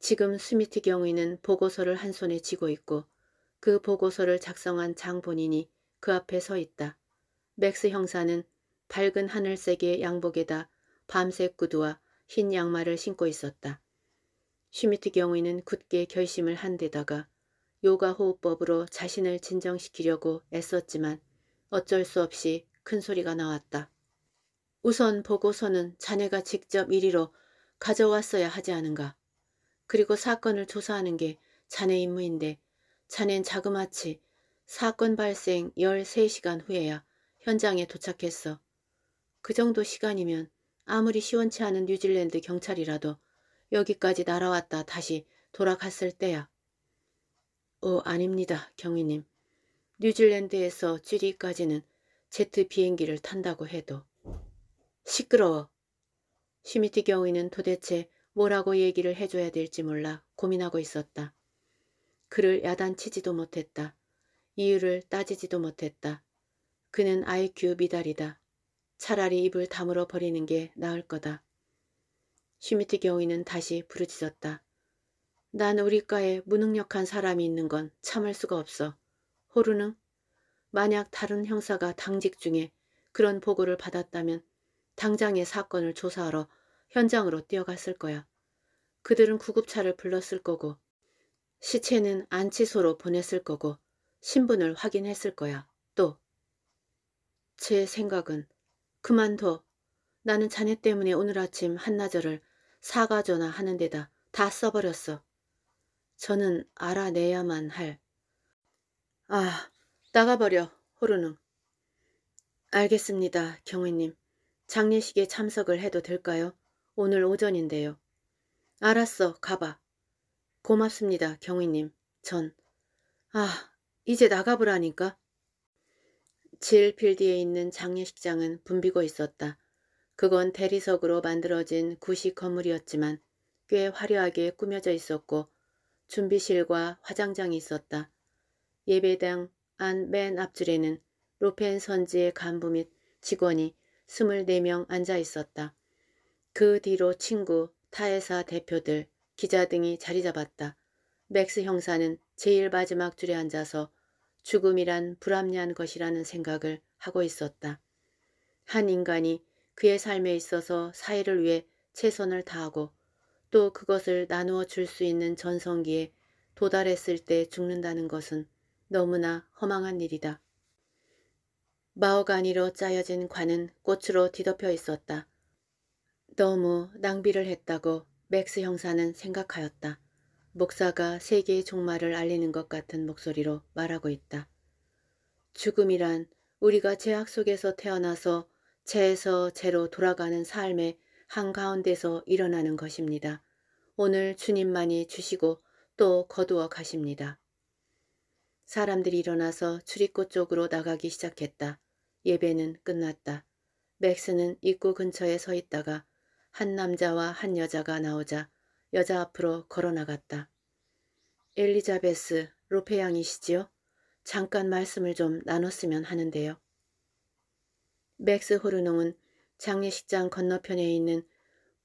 지금 스미트 경위는 보고서를 한 손에 쥐고 있고 그 보고서를 작성한 장 본인이 그 앞에 서 있다. 맥스 형사는 밝은 하늘색의 양복에다 밤색 구두와 흰 양말을 신고 있었다. 슈미트 경위는 굳게 결심을 한 데다가 요가 호흡법으로 자신을 진정시키려고 애썼지만 어쩔 수 없이 큰 소리가 나왔다. 우선 보고서는 자네가 직접 이리로 가져왔어야 하지 않은가. 그리고 사건을 조사하는 게 자네 임무인데 자넨 자그마치 사건 발생 13시간 후에야 현장에 도착했어. 그 정도 시간이면 아무리 시원치 않은 뉴질랜드 경찰이라도 여기까지 날아왔다 다시 돌아갔을 때야. 어, 아닙니다, 경위님. 뉴질랜드에서 쥐리까지는 제트 비행기를 탄다고 해도. 시끄러워. 시미티 경위는 도대체 뭐라고 얘기를 해줘야 될지 몰라 고민하고 있었다. 그를 야단치지도 못했다. 이유를 따지지도 못했다. 그는 IQ 미달이다. 차라리 입을 다물어 버리는 게 나을 거다. 슈미트 경위는 다시 부르짖었다. 난 우리 과에 무능력한 사람이 있는 건 참을 수가 없어. 호르는 만약 다른 형사가 당직 중에 그런 보고를 받았다면 당장의 사건을 조사하러 현장으로 뛰어갔을 거야. 그들은 구급차를 불렀을 거고 시체는 안치소로 보냈을 거고 신분을 확인했을 거야. 또 제 생각은 그만둬. 나는 자네 때문에 오늘 아침 한나절을 사과 전화하는 데다 다 써버렸어. 저는 알아내야만 할. 아, 나가버려, 호르는 알겠습니다, 경위님. 장례식에 참석을 해도 될까요? 오늘 오전인데요. 알았어, 가봐. 고맙습니다, 경희님 전. 아, 이제 나가보라니까. 질필드에 있는 장례식장은 붐비고 있었다. 그건 대리석으로 만들어진 구식 건물이었지만 꽤 화려하게 꾸며져 있었고 준비실과 화장장이 있었다. 예배당 안 맨 앞줄에는 로펜 선지의 간부 및 직원이 24명 앉아 있었다. 그 뒤로 친구, 타회사 대표들, 기자 등이 자리 잡았다. 맥스 형사는 제일 마지막 줄에 앉아서 죽음이란 불합리한 것이라는 생각을 하고 있었다. 한 인간이 그의 삶에 있어서 사회를 위해 최선을 다하고 또 그것을 나누어 줄 수 있는 전성기에 도달했을 때 죽는다는 것은 너무나 허망한 일이다. 마오가니로 짜여진 관은 꽃으로 뒤덮여 있었다. 너무 낭비를 했다고 맥스 형사는 생각하였다. 목사가 세계의 종말을 알리는 것 같은 목소리로 말하고 있다. 죽음이란 우리가 제약 속에서 태어나서 재에서재로 돌아가는 삶의 한가운데서 일어나는 것입니다. 오늘 주님만이 주시고 또 거두어 가십니다. 사람들이 일어나서 출입구 쪽으로 나가기 시작했다. 예배는 끝났다. 맥스는 입구 근처에 서 있다가 한 남자와 한 여자가 나오자 여자 앞으로 걸어나갔다. 엘리자베스 로페양이시지요? 잠깐 말씀을 좀 나눴으면 하는데요. 맥스 호르농은 장례식장 건너편에 있는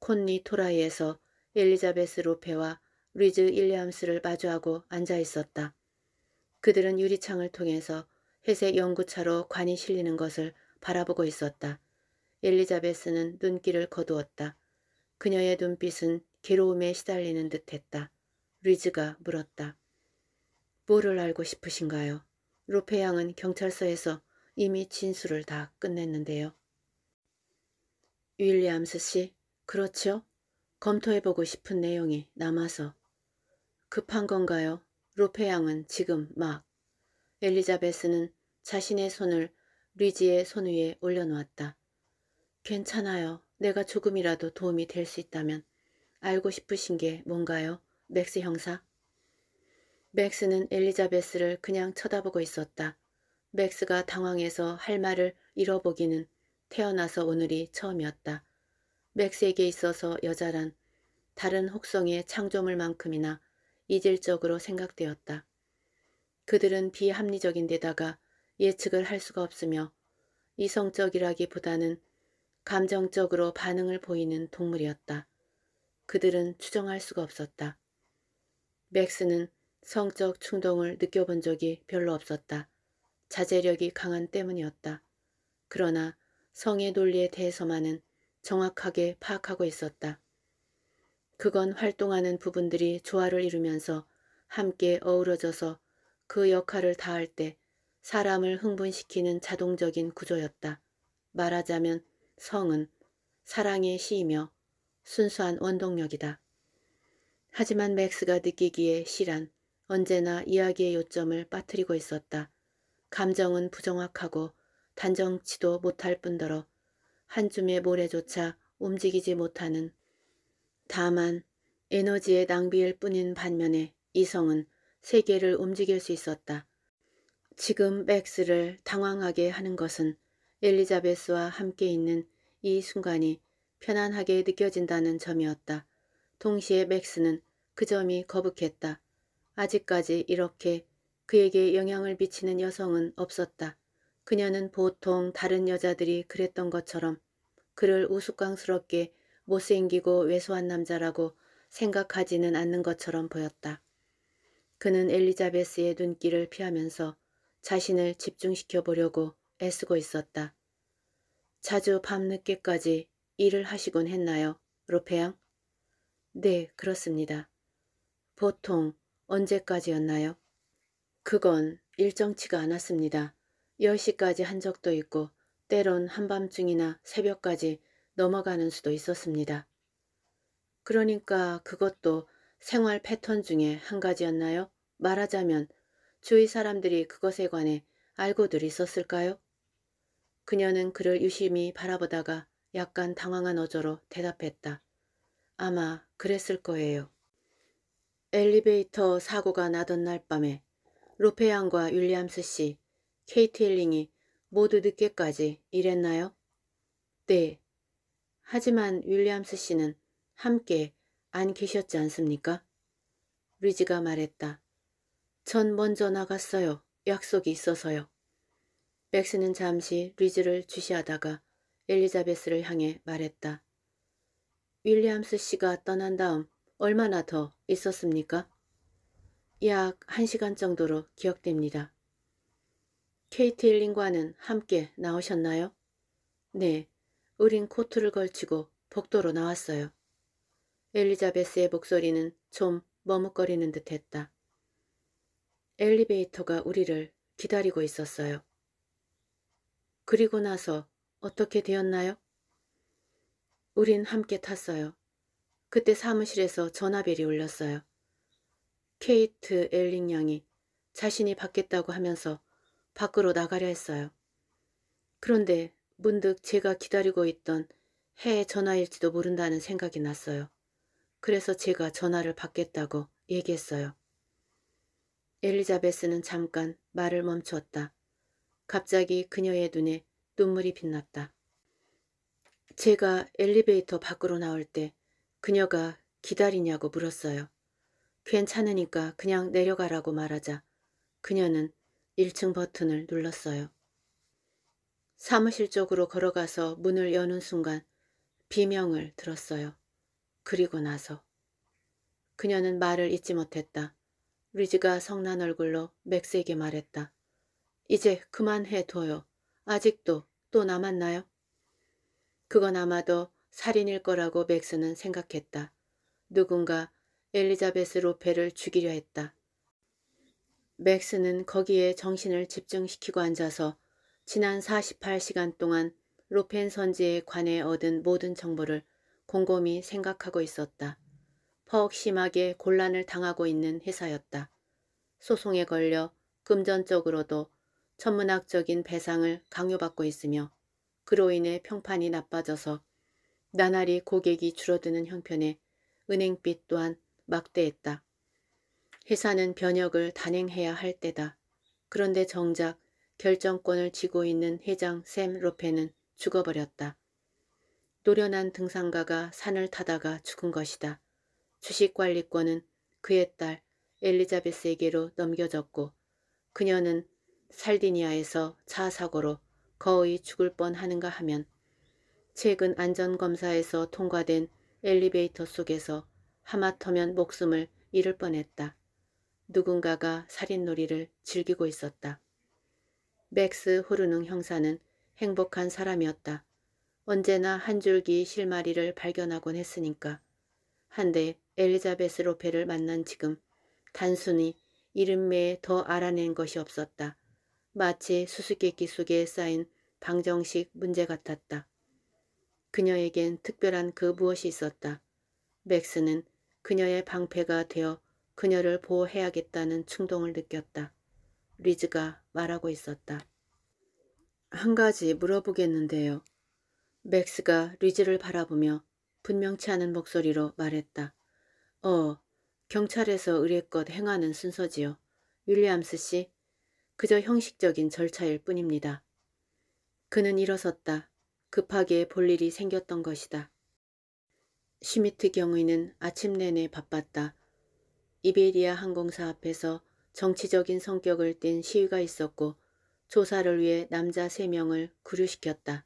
콘니 토라이에서 엘리자베스 로페와 리즈 일리암스를 마주하고 앉아 있었다. 그들은 유리창을 통해서 회색 연구차로 관이 실리는 것을 바라보고 있었다. 엘리자베스는 눈길을 거두었다. 그녀의 눈빛은 괴로움에 시달리는 듯했다. 리즈가 물었다. 뭐를 알고 싶으신가요? 루페양은 경찰서에서 이미 진술을 다 끝냈는데요. 윌리암스 씨, 그렇죠? 검토해보고 싶은 내용이 남아서. 급한 건가요? 루페양은 지금 막. 엘리자베스는 자신의 손을 리지의 손 위에 올려놓았다. 괜찮아요. 내가 조금이라도 도움이 될 수 있다면 알고 싶으신 게 뭔가요? 맥스 형사. 맥스는 엘리자베스를 그냥 쳐다보고 있었다. 맥스가 당황해서 할 말을 잃어보기는 태어나서 오늘이 처음이었다. 맥스에게 있어서 여자란 다른 혹성의 창조물만큼이나 이질적으로 생각되었다. 그들은 비합리적인 데다가 예측을 할 수가 없으며 이성적이라기보다는 감정적으로 반응을 보이는 동물이었다. 그들은 추정할 수가 없었다. 맥스는 성적 충동을 느껴본 적이 별로 없었다. 자제력이 강한 때문이었다. 그러나 성의 논리에 대해서만은 정확하게 파악하고 있었다. 그건 활동하는 부분들이 조화를 이루면서 함께 어우러져서 그 역할을 다할 때 사람을 흥분시키는 자동적인 구조였다. 말하자면 성은 사랑의 시이며 순수한 원동력이다. 하지만 맥스가 느끼기에 시란 언제나 이야기의 요점을 빠뜨리고 있었다. 감정은 부정확하고 단정치도 못할 뿐더러 한 줌의 모래조차 움직이지 못하는 다만 에너지의 낭비일 뿐인 반면에 이성은 세계를 움직일 수 있었다. 지금 맥스를 당황하게 하는 것은 엘리자베스와 함께 있는 이 순간이 편안하게 느껴진다는 점이었다. 동시에 맥스는 그 점이 거북했다. 아직까지 이렇게 그에게 영향을 미치는 여성은 없었다. 그녀는 보통 다른 여자들이 그랬던 것처럼 그를 우스꽝스럽게 못생기고 왜소한 남자라고 생각하지는 않는 것처럼 보였다. 그는 엘리자베스의 눈길을 피하면서 자신을 집중시켜 보려고 애쓰고 있었다. 자주 밤늦게까지 일을 하시곤 했나요, 로페양? 네, 그렇습니다. 보통 언제까지였나요? 그건 일정치가 않았습니다. 10시까지 한 적도 있고 때론 한밤중이나 새벽까지 넘어가는 수도 있었습니다. 그러니까 그것도 생활 패턴 중에 한 가지였나요? 말하자면 주위 사람들이 그것에 관해 알고들 있었을까요? 그녀는 그를 유심히 바라보다가 약간 당황한 어조로 대답했다. 아마 그랬을 거예요. 엘리베이터 사고가 나던 날 밤에 로페양과 윌리암스 씨, 케이트 힐링이 모두 늦게까지 일했나요? 네. 하지만 윌리암스 씨는 함께 안 계셨지 않습니까? 리지가 말했다. 전 먼저 나갔어요. 약속이 있어서요. 렉스는 잠시 리즈를 주시하다가 엘리자베스를 향해 말했다. 윌리엄스 씨가 떠난 다음 얼마나 더 있었습니까? 약 한시간 정도로 기억됩니다. 케이트 힐링과는 함께 나오셨나요? 네, 우린 코트를 걸치고 복도로 나왔어요. 엘리자베스의 목소리는 좀 머뭇거리는 듯했다. 엘리베이터가 우리를 기다리고 있었어요. 그리고 나서 어떻게 되었나요? 우린 함께 탔어요. 그때 사무실에서 전화벨이 울렸어요. 케이트 엘링 양이 자신이 받겠다고 하면서 밖으로 나가려 했어요. 그런데 문득 제가 기다리고 있던 해의 전화일지도 모른다는 생각이 났어요. 그래서 제가 전화를 받겠다고 얘기했어요. 엘리자베스는 잠깐 말을 멈추었다 갑자기 그녀의 눈에 눈물이 빛났다. 제가 엘리베이터 밖으로 나올 때 그녀가 기다리냐고 물었어요. 괜찮으니까 그냥 내려가라고 말하자 그녀는 1층 버튼을 눌렀어요. 사무실 쪽으로 걸어가서 문을 여는 순간 비명을 들었어요. 그리고 나서 그녀는 말을 잊지 못했다. 리즈가 성난 얼굴로 맥스에게 말했다. 이제 그만해둬요. 아직도 또 남았나요? 그건 아마도 살인일 거라고 맥스는 생각했다. 누군가 엘리자베스 로페를 죽이려 했다. 맥스는 거기에 정신을 집중시키고 앉아서 지난 48시간 동안 로펜 선지에 관해 얻은 모든 정보를 곰곰이 생각하고 있었다. 퍽 심하게 곤란을 당하고 있는 회사였다. 소송에 걸려 금전적으로도 천문학적인 배상을 강요받고 있으며 그로 인해 평판이 나빠져서 나날이 고객이 줄어드는 형편에 은행빚 또한 막대했다. 회사는 변혁을 단행해야 할 때다. 그런데 정작 결정권을 쥐고 있는 회장 샘 로페는 죽어버렸다. 노련한 등산가가 산을 타다가 죽은 것이다. 주식관리권은 그의 딸 엘리자베스에게로 넘겨졌고 그녀는 살디니아에서 차 사고로 거의 죽을 뻔하는가 하면 최근 안전검사에서 통과된 엘리베이터 속에서 하마터면 목숨을 잃을 뻔했다. 누군가가 살인놀이를 즐기고 있었다. 맥스 호르능 형사는 행복한 사람이었다. 언제나 한 줄기 실마리를 발견하곤 했으니까. 한데 엘리자베스 로페를 만난 지금 단순히 이름매에 더 알아낸 것이 없었다. 마치 수수께끼 속에 쌓인 방정식 문제 같았다. 그녀에겐 특별한 그 무엇이 있었다. 맥스는 그녀의 방패가 되어 그녀를 보호해야겠다는 충동을 느꼈다. 리즈가 말하고 있었다. 한 가지 물어보겠는데요. 맥스가 리즈를 바라보며 분명치 않은 목소리로 말했다. 어, 경찰에서 의뢰껏 행하는 순서지요. 윌리엄스 씨, 그저 형식적인 절차일 뿐입니다. 그는 일어섰다. 급하게 볼 일이 생겼던 것이다. 시미트 경위는 아침 내내 바빴다. 이베리아 항공사 앞에서 정치적인 성격을 띤 시위가 있었고 조사를 위해 남자 3명을 구류시켰다.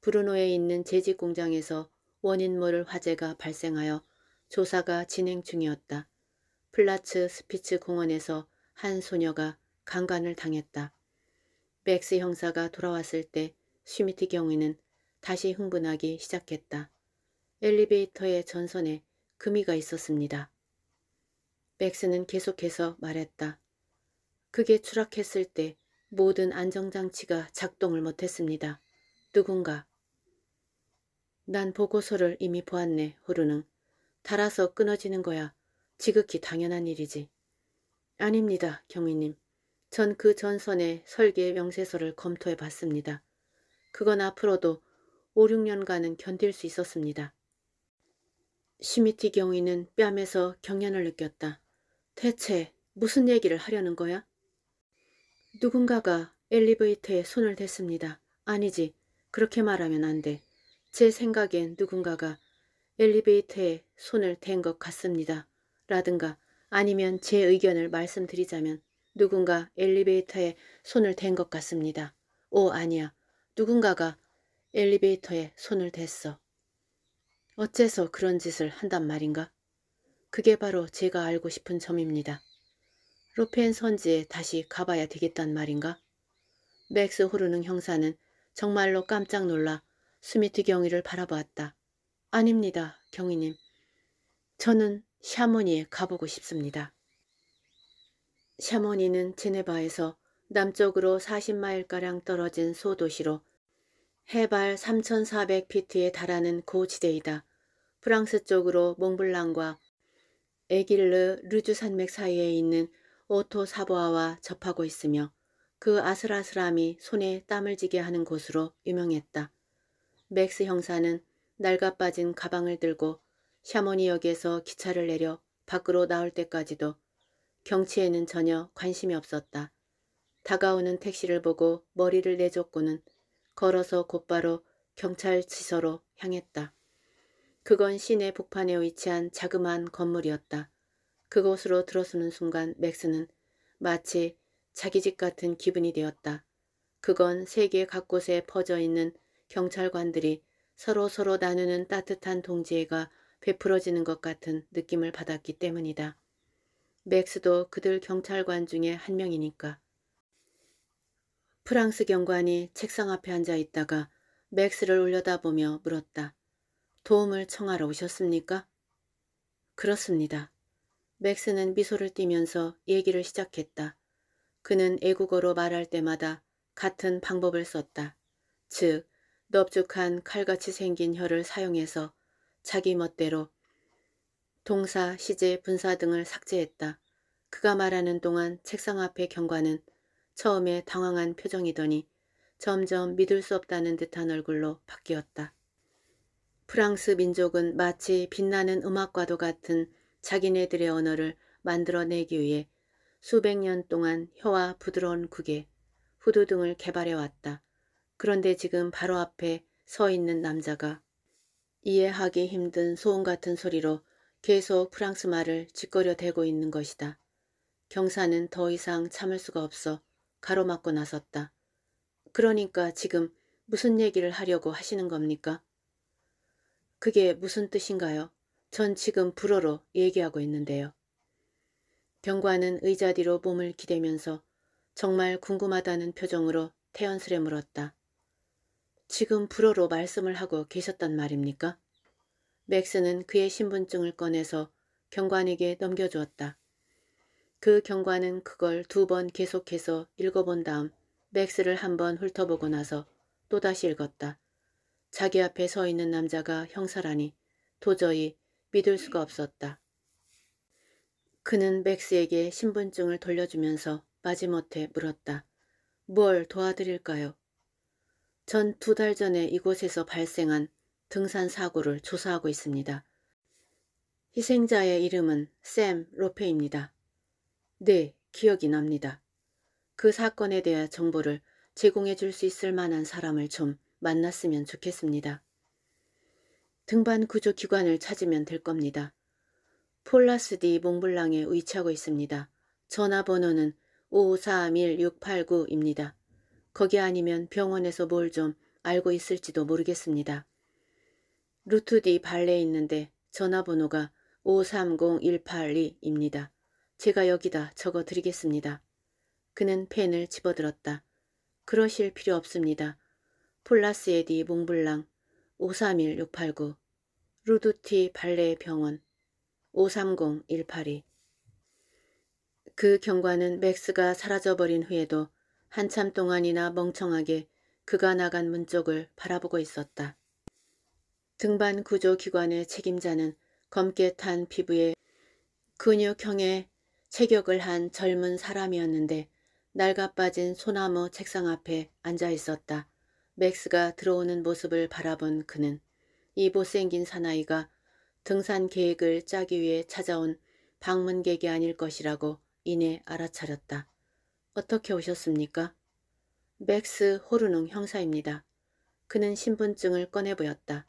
브루노에 있는 재직 공장에서 원인 모를 화재가 발생하여 조사가 진행 중이었다. 플라츠 스피츠 공원에서 한 소녀가 강간을 당했다. 맥스 형사가 돌아왔을 때 슈미트 경위는 다시 흥분하기 시작했다. 엘리베이터의 전선에 금이가 있었습니다. 맥스는 계속해서 말했다. 그게 추락했을 때 모든 안정장치가 작동을 못했습니다. 누군가. 난 보고서를 이미 보았네, 호르는 달아서 끊어지는 거야. 지극히 당연한 일이지. 아닙니다, 경위님. 전그 전선의 설계 명세서를 검토해 봤습니다. 그건 앞으로도 5, 6년간은 견딜 수 있었습니다. 시미티 경위는 뺨에서 경련을 느꼈다. 대체 무슨 얘기를 하려는 거야? 누군가가 엘리베이터에 손을 댔습니다. 아니지. 그렇게 말하면 안 돼. 제 생각엔 누군가가 엘리베이터에 손을 댄 것 같습니다. 라든가 아니면 제 의견을 말씀드리자면 누군가 엘리베이터에 손을 댄 것 같습니다. 오 아니야. 누군가가 엘리베이터에 손을 댔어. 어째서 그런 짓을 한단 말인가? 그게 바로 제가 알고 싶은 점입니다. 로펜 선지에 다시 가봐야 되겠단 말인가? 맥스 호르능 형사는 정말로 깜짝 놀라 스미트 경위를 바라보았다. 아닙니다, 경위님. 저는 샤모니에 가보고 싶습니다. 샤모니는 제네바에서 남쪽으로 40마일가량 떨어진 소도시로 해발 3,400피트에 달하는 고지대이다. 프랑스 쪽으로 몽블랑과 에길르 르주 산맥 사이에 있는 오토 사보아와 접하고 있으며 그 아슬아슬함이 손에 땀을 지게 하는 곳으로 유명했다. 맥스 형사는 날아 빠진 가방을 들고 샤모니역에서 기차를 내려 밖으로 나올 때까지도 경치에는 전혀 관심이 없었다. 다가오는 택시를 보고 머리를 내쫓고는 걸어서 곧바로 경찰지서로 향했다. 그건 시내 북판에 위치한 자그마한 건물이었다. 그곳으로 들어서는 순간 맥스는 마치 자기 집 같은 기분이 되었다. 그건 세계 각곳에 퍼져있는 경찰관들이 서로 서로 나누는 따뜻한 동지애가 베풀어지는 것 같은 느낌을 받았기 때문이다. 맥스도 그들 경찰관 중에 한 명이니까. 프랑스 경관이 책상 앞에 앉아 있다가 맥스를 올려다보며 물었다. 도움을 청하러 오셨습니까? 그렇습니다. 맥스는 미소를 띠면서 얘기를 시작했다. 그는 애국어로 말할 때마다 같은 방법을 썼다. 즉, 넙죽한 칼같이 생긴 혀를 사용해서 자기 멋대로 동사, 시제, 분사 등을 삭제했다. 그가 말하는 동안 책상 앞의 경관은 처음에 당황한 표정이더니 점점 믿을 수 없다는 듯한 얼굴로 바뀌었다. 프랑스 민족은 마치 빛나는 음악과도 같은 자기네들의 언어를 만들어내기 위해 수백 년 동안 혀와 부드러운 국에 후두 등을 개발해왔다. 그런데 지금 바로 앞에 서 있는 남자가 이해하기 힘든 소음 같은 소리로 계속 프랑스 말을 짓거려 대고 있는 것이다. 경사는 더 이상 참을 수가 없어 가로막고 나섰다. 그러니까 지금 무슨 얘기를 하려고 하시는 겁니까? 그게 무슨 뜻인가요? 전 지금 불어로 얘기하고 있는데요. 병관은 의자 뒤로 몸을 기대면서 정말 궁금하다는 표정으로 태연스레 물었다. 지금 불어로 말씀을 하고 계셨단 말입니까? 맥스는 그의 신분증을 꺼내서 경관에게 넘겨주었다. 그 경관은 그걸 두 번 계속해서 읽어본 다음 맥스를 한번 훑어보고 나서 또다시 읽었다. 자기 앞에 서 있는 남자가 형사라니 도저히 믿을 수가 없었다. 그는 맥스에게 신분증을 돌려주면서 마지못해 물었다. 뭘 도와드릴까요? 전 두 달 전에 이곳에서 발생한 등산 사고를 조사하고 있습니다. 희생자의 이름은 샘 로페입니다. 네, 기억이 납니다. 그 사건에 대한 정보를 제공해 줄 수 있을 만한 사람을 좀 만났으면 좋겠습니다. 등반 구조 기관을 찾으면 될 겁니다. 폴라스디 몽블랑에 위치하고 있습니다. 전화번호는 5531689입니다. 거기 아니면 병원에서 뭘 좀 알고 있을지도 모르겠습니다. 루트디 발레에 있는데 전화번호가 530182입니다. 제가 여기다 적어드리겠습니다. 그는 펜을 집어들었다. 그러실 필요 없습니다. 폴라스에디 몽블랑 531689 루두티 발레 병원 530182 그 경관은 맥스가 사라져버린 후에도 한참 동안이나 멍청하게 그가 나간 문쪽을 바라보고 있었다. 등반 구조 기관의 책임자는 검게 탄 피부에 근육형의 체격을 한 젊은 사람이었는데 낡아빠진 소나무 책상 앞에 앉아 있었다. 맥스가 들어오는 모습을 바라본 그는 이 못생긴 사나이가 등산 계획을 짜기 위해 찾아온 방문객이 아닐 것이라고 이내 알아차렸다. 어떻게 오셨습니까? 맥스 호르농 형사입니다. 그는 신분증을 꺼내 보였다.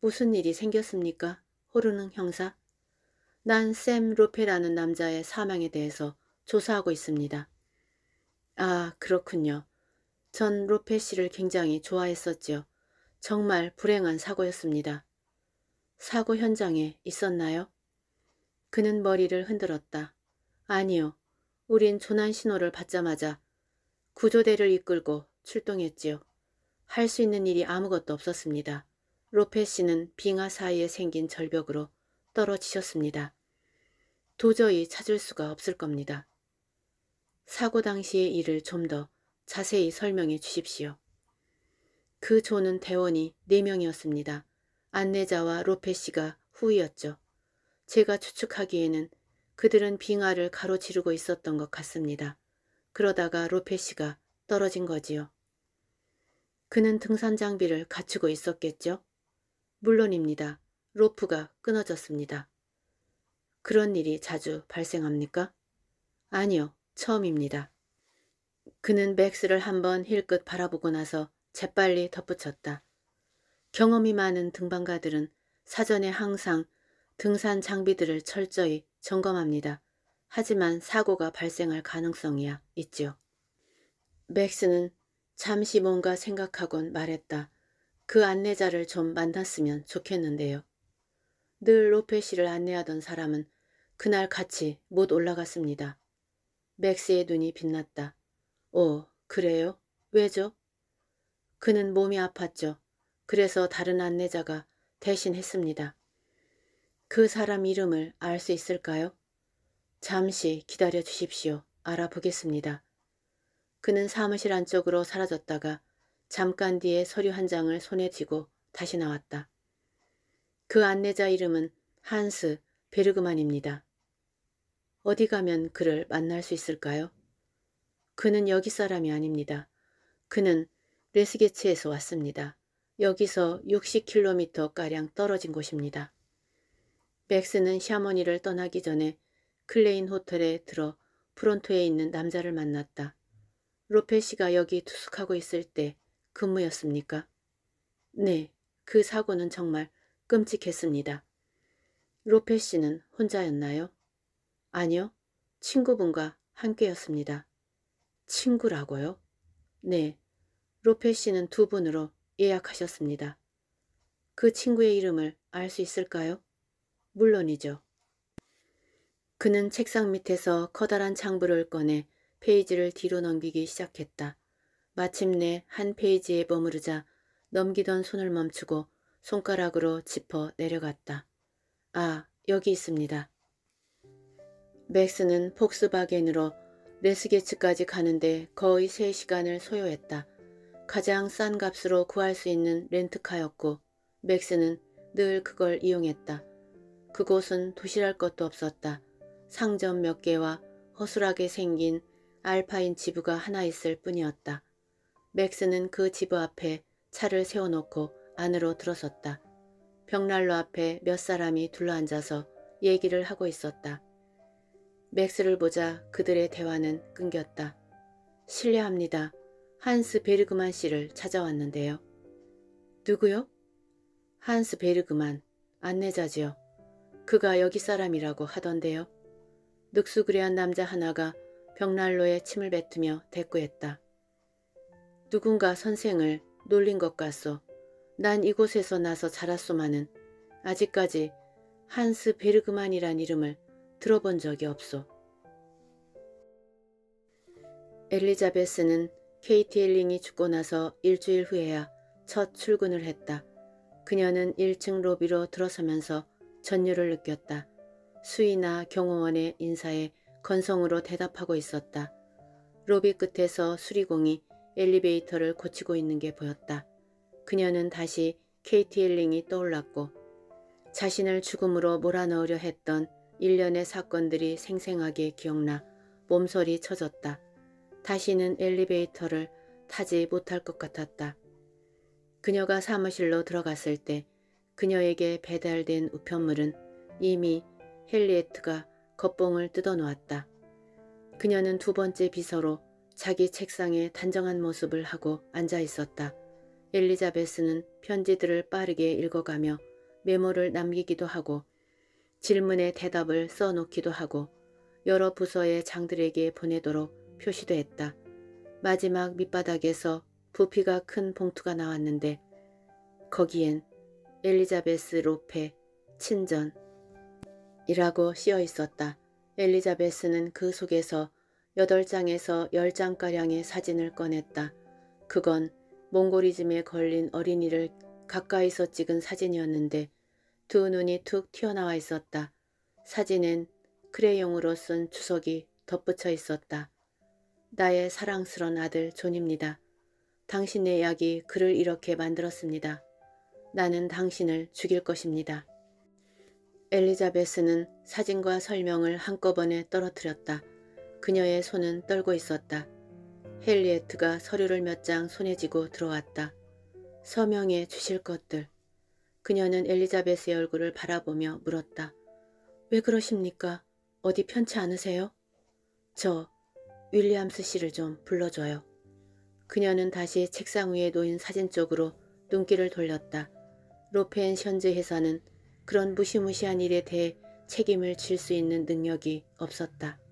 무슨 일이 생겼습니까? 호르는 형사. 난 샘 로페라는 남자의 사망에 대해서 조사하고 있습니다. 아, 그렇군요. 전 로페 씨를 굉장히 좋아했었지요. 정말 불행한 사고였습니다. 사고 현장에 있었나요? 그는 머리를 흔들었다. 아니요. 우린 조난 신호를 받자마자 구조대를 이끌고 출동했지요. 할 수 있는 일이 아무것도 없었습니다. 로페 시는 빙하 사이에 생긴 절벽으로 떨어지셨습니다. 도저히 찾을 수가 없을 겁니다. 사고 당시의 일을 좀 더 자세히 설명해 주십시오. 그 조는 대원이 4명이었습니다. 안내자와 로페 시가 후이었죠. 제가 추측하기에는 그들은 빙하를 가로지르고 있었던 것 같습니다. 그러다가 로페 시가 떨어진 거지요. 그는 등산 장비를 갖추고 있었겠죠? 물론입니다. 로프가 끊어졌습니다. 그런 일이 자주 발생합니까? 아니요. 처음입니다. 그는 맥스를 한번 힐끗 바라보고 나서 재빨리 덧붙였다. 경험이 많은 등반가들은 사전에 항상 등산 장비들을 철저히 점검합니다. 하지만 사고가 발생할 가능성이야 있지요. 맥스는 잠시 뭔가 생각하곤 말했다. 그 안내자를 좀 만났으면 좋겠는데요. 늘 로페 씨를 안내하던 사람은 그날 같이 못 올라갔습니다. 맥스의 눈이 빛났다. 어, 그래요? 왜죠? 그는 몸이 아팠죠. 그래서 다른 안내자가 대신 했습니다. 그 사람 이름을 알 수 있을까요? 잠시 기다려 주십시오. 알아보겠습니다. 그는 사무실 안쪽으로 사라졌다가 잠깐 뒤에 서류 한 장을 손에 쥐고 다시 나왔다. 그 안내자 이름은 한스 베르그만입니다. 어디 가면 그를 만날 수 있을까요? 그는 여기 사람이 아닙니다. 그는 레스게츠에서 왔습니다. 여기서 60km가량 떨어진 곳입니다. 맥스는 샤머니를 떠나기 전에 클레인 호텔에 들어 프론토에 있는 남자를 만났다. 로페 시가 여기 투숙하고 있을 때 근무였습니까? 네, 그 사고는 정말 끔찍했습니다. 로페 씨는 혼자였나요? 아니요, 친구분과 함께였습니다. 친구라고요? 네, 로페 씨는 두 분으로 예약하셨습니다. 그 친구의 이름을 알 수 있을까요? 물론이죠. 그는 책상 밑에서 커다란 장부를 꺼내 페이지를 뒤로 넘기기 시작했다. 마침내 한 페이지에 머무르자 넘기던 손을 멈추고 손가락으로 짚어 내려갔다. 아, 여기 있습니다. 맥스는 폭스바겐으로 레스게츠까지 가는데 거의 3시간을 소요했다. 가장 싼 값으로 구할 수 있는 렌트카였고 맥스는 늘 그걸 이용했다. 그곳은 도시랄 것도 없었다. 상점 몇 개와 허술하게 생긴 알파인 지부가 하나 있을 뿐이었다. 맥스는 그 지부 앞에 차를 세워놓고 안으로 들어섰다. 벽난로 앞에 몇 사람이 둘러앉아서 얘기를 하고 있었다. 맥스를 보자 그들의 대화는 끊겼다. 실례합니다. 한스 베르그만 씨를 찾아왔는데요. 누구요? 한스 베르그만, 안내자지요. 그가 여기 사람이라고 하던데요. 늑수그레한 남자 하나가 벽난로에 침을 뱉으며 대꾸했다. 누군가 선생을 놀린 것 같소. 난 이곳에서 나서 자랐소마는 아직까지 한스 베르그만이란 이름을 들어본 적이 없소. 엘리자베스는 케이티 엘링이 죽고 나서 일주일 후에야 첫 출근을 했다. 그녀는 1층 로비로 들어서면서 전율을 느꼈다. 수의나 경호원의 인사에 건성으로 대답하고 있었다. 로비 끝에서 수리공이 엘리베이터를 고치고 있는 게 보였다. 그녀는 다시 케이티 힐링이 떠올랐고 자신을 죽음으로 몰아넣으려 했던 일련의 사건들이 생생하게 기억나 몸서리 쳐졌다. 다시는 엘리베이터를 타지 못할 것 같았다. 그녀가 사무실로 들어갔을 때 그녀에게 배달된 우편물은 이미 헬리에트가 겉봉을 뜯어놓았다. 그녀는 두 번째 비서로 자기 책상에 단정한 모습을 하고 앉아 있었다. 엘리자베스는 편지들을 빠르게 읽어가며 메모를 남기기도 하고 질문에 대답을 써놓기도 하고 여러 부서의 장들에게 보내도록 표시도 했다. 마지막 밑바닥에서 부피가 큰 봉투가 나왔는데 거기엔 엘리자베스 로페 친전 이라고 씌어 있었다. 엘리자베스는 그 속에서 여덟 장에서 열 장가량의 사진을 꺼냈다. 그건 몽골이즘에 걸린 어린이를 가까이서 찍은 사진이었는데 두 눈이 툭 튀어나와 있었다. 사진엔 크레용으로 쓴추석이 덧붙여 있었다. 나의 사랑스런 아들 존입니다. 당신의 약이 그를 이렇게 만들었습니다. 나는 당신을 죽일 것입니다. 엘리자베스는 사진과 설명을 한꺼번에 떨어뜨렸다. 그녀의 손은 떨고 있었다. 헨리에트가 서류를 몇 장 손에 쥐고 들어왔다. 서명해 주실 것들. 그녀는 엘리자베스의 얼굴을 바라보며 물었다. 왜 그러십니까? 어디 편치 않으세요? 저 윌리엄스 씨를 좀 불러줘요. 그녀는 다시 책상 위에 놓인 사진 쪽으로 눈길을 돌렸다. 로펜 현지 회사는 그런 무시무시한 일에 대해 책임을 질 수 있는 능력이 없었다.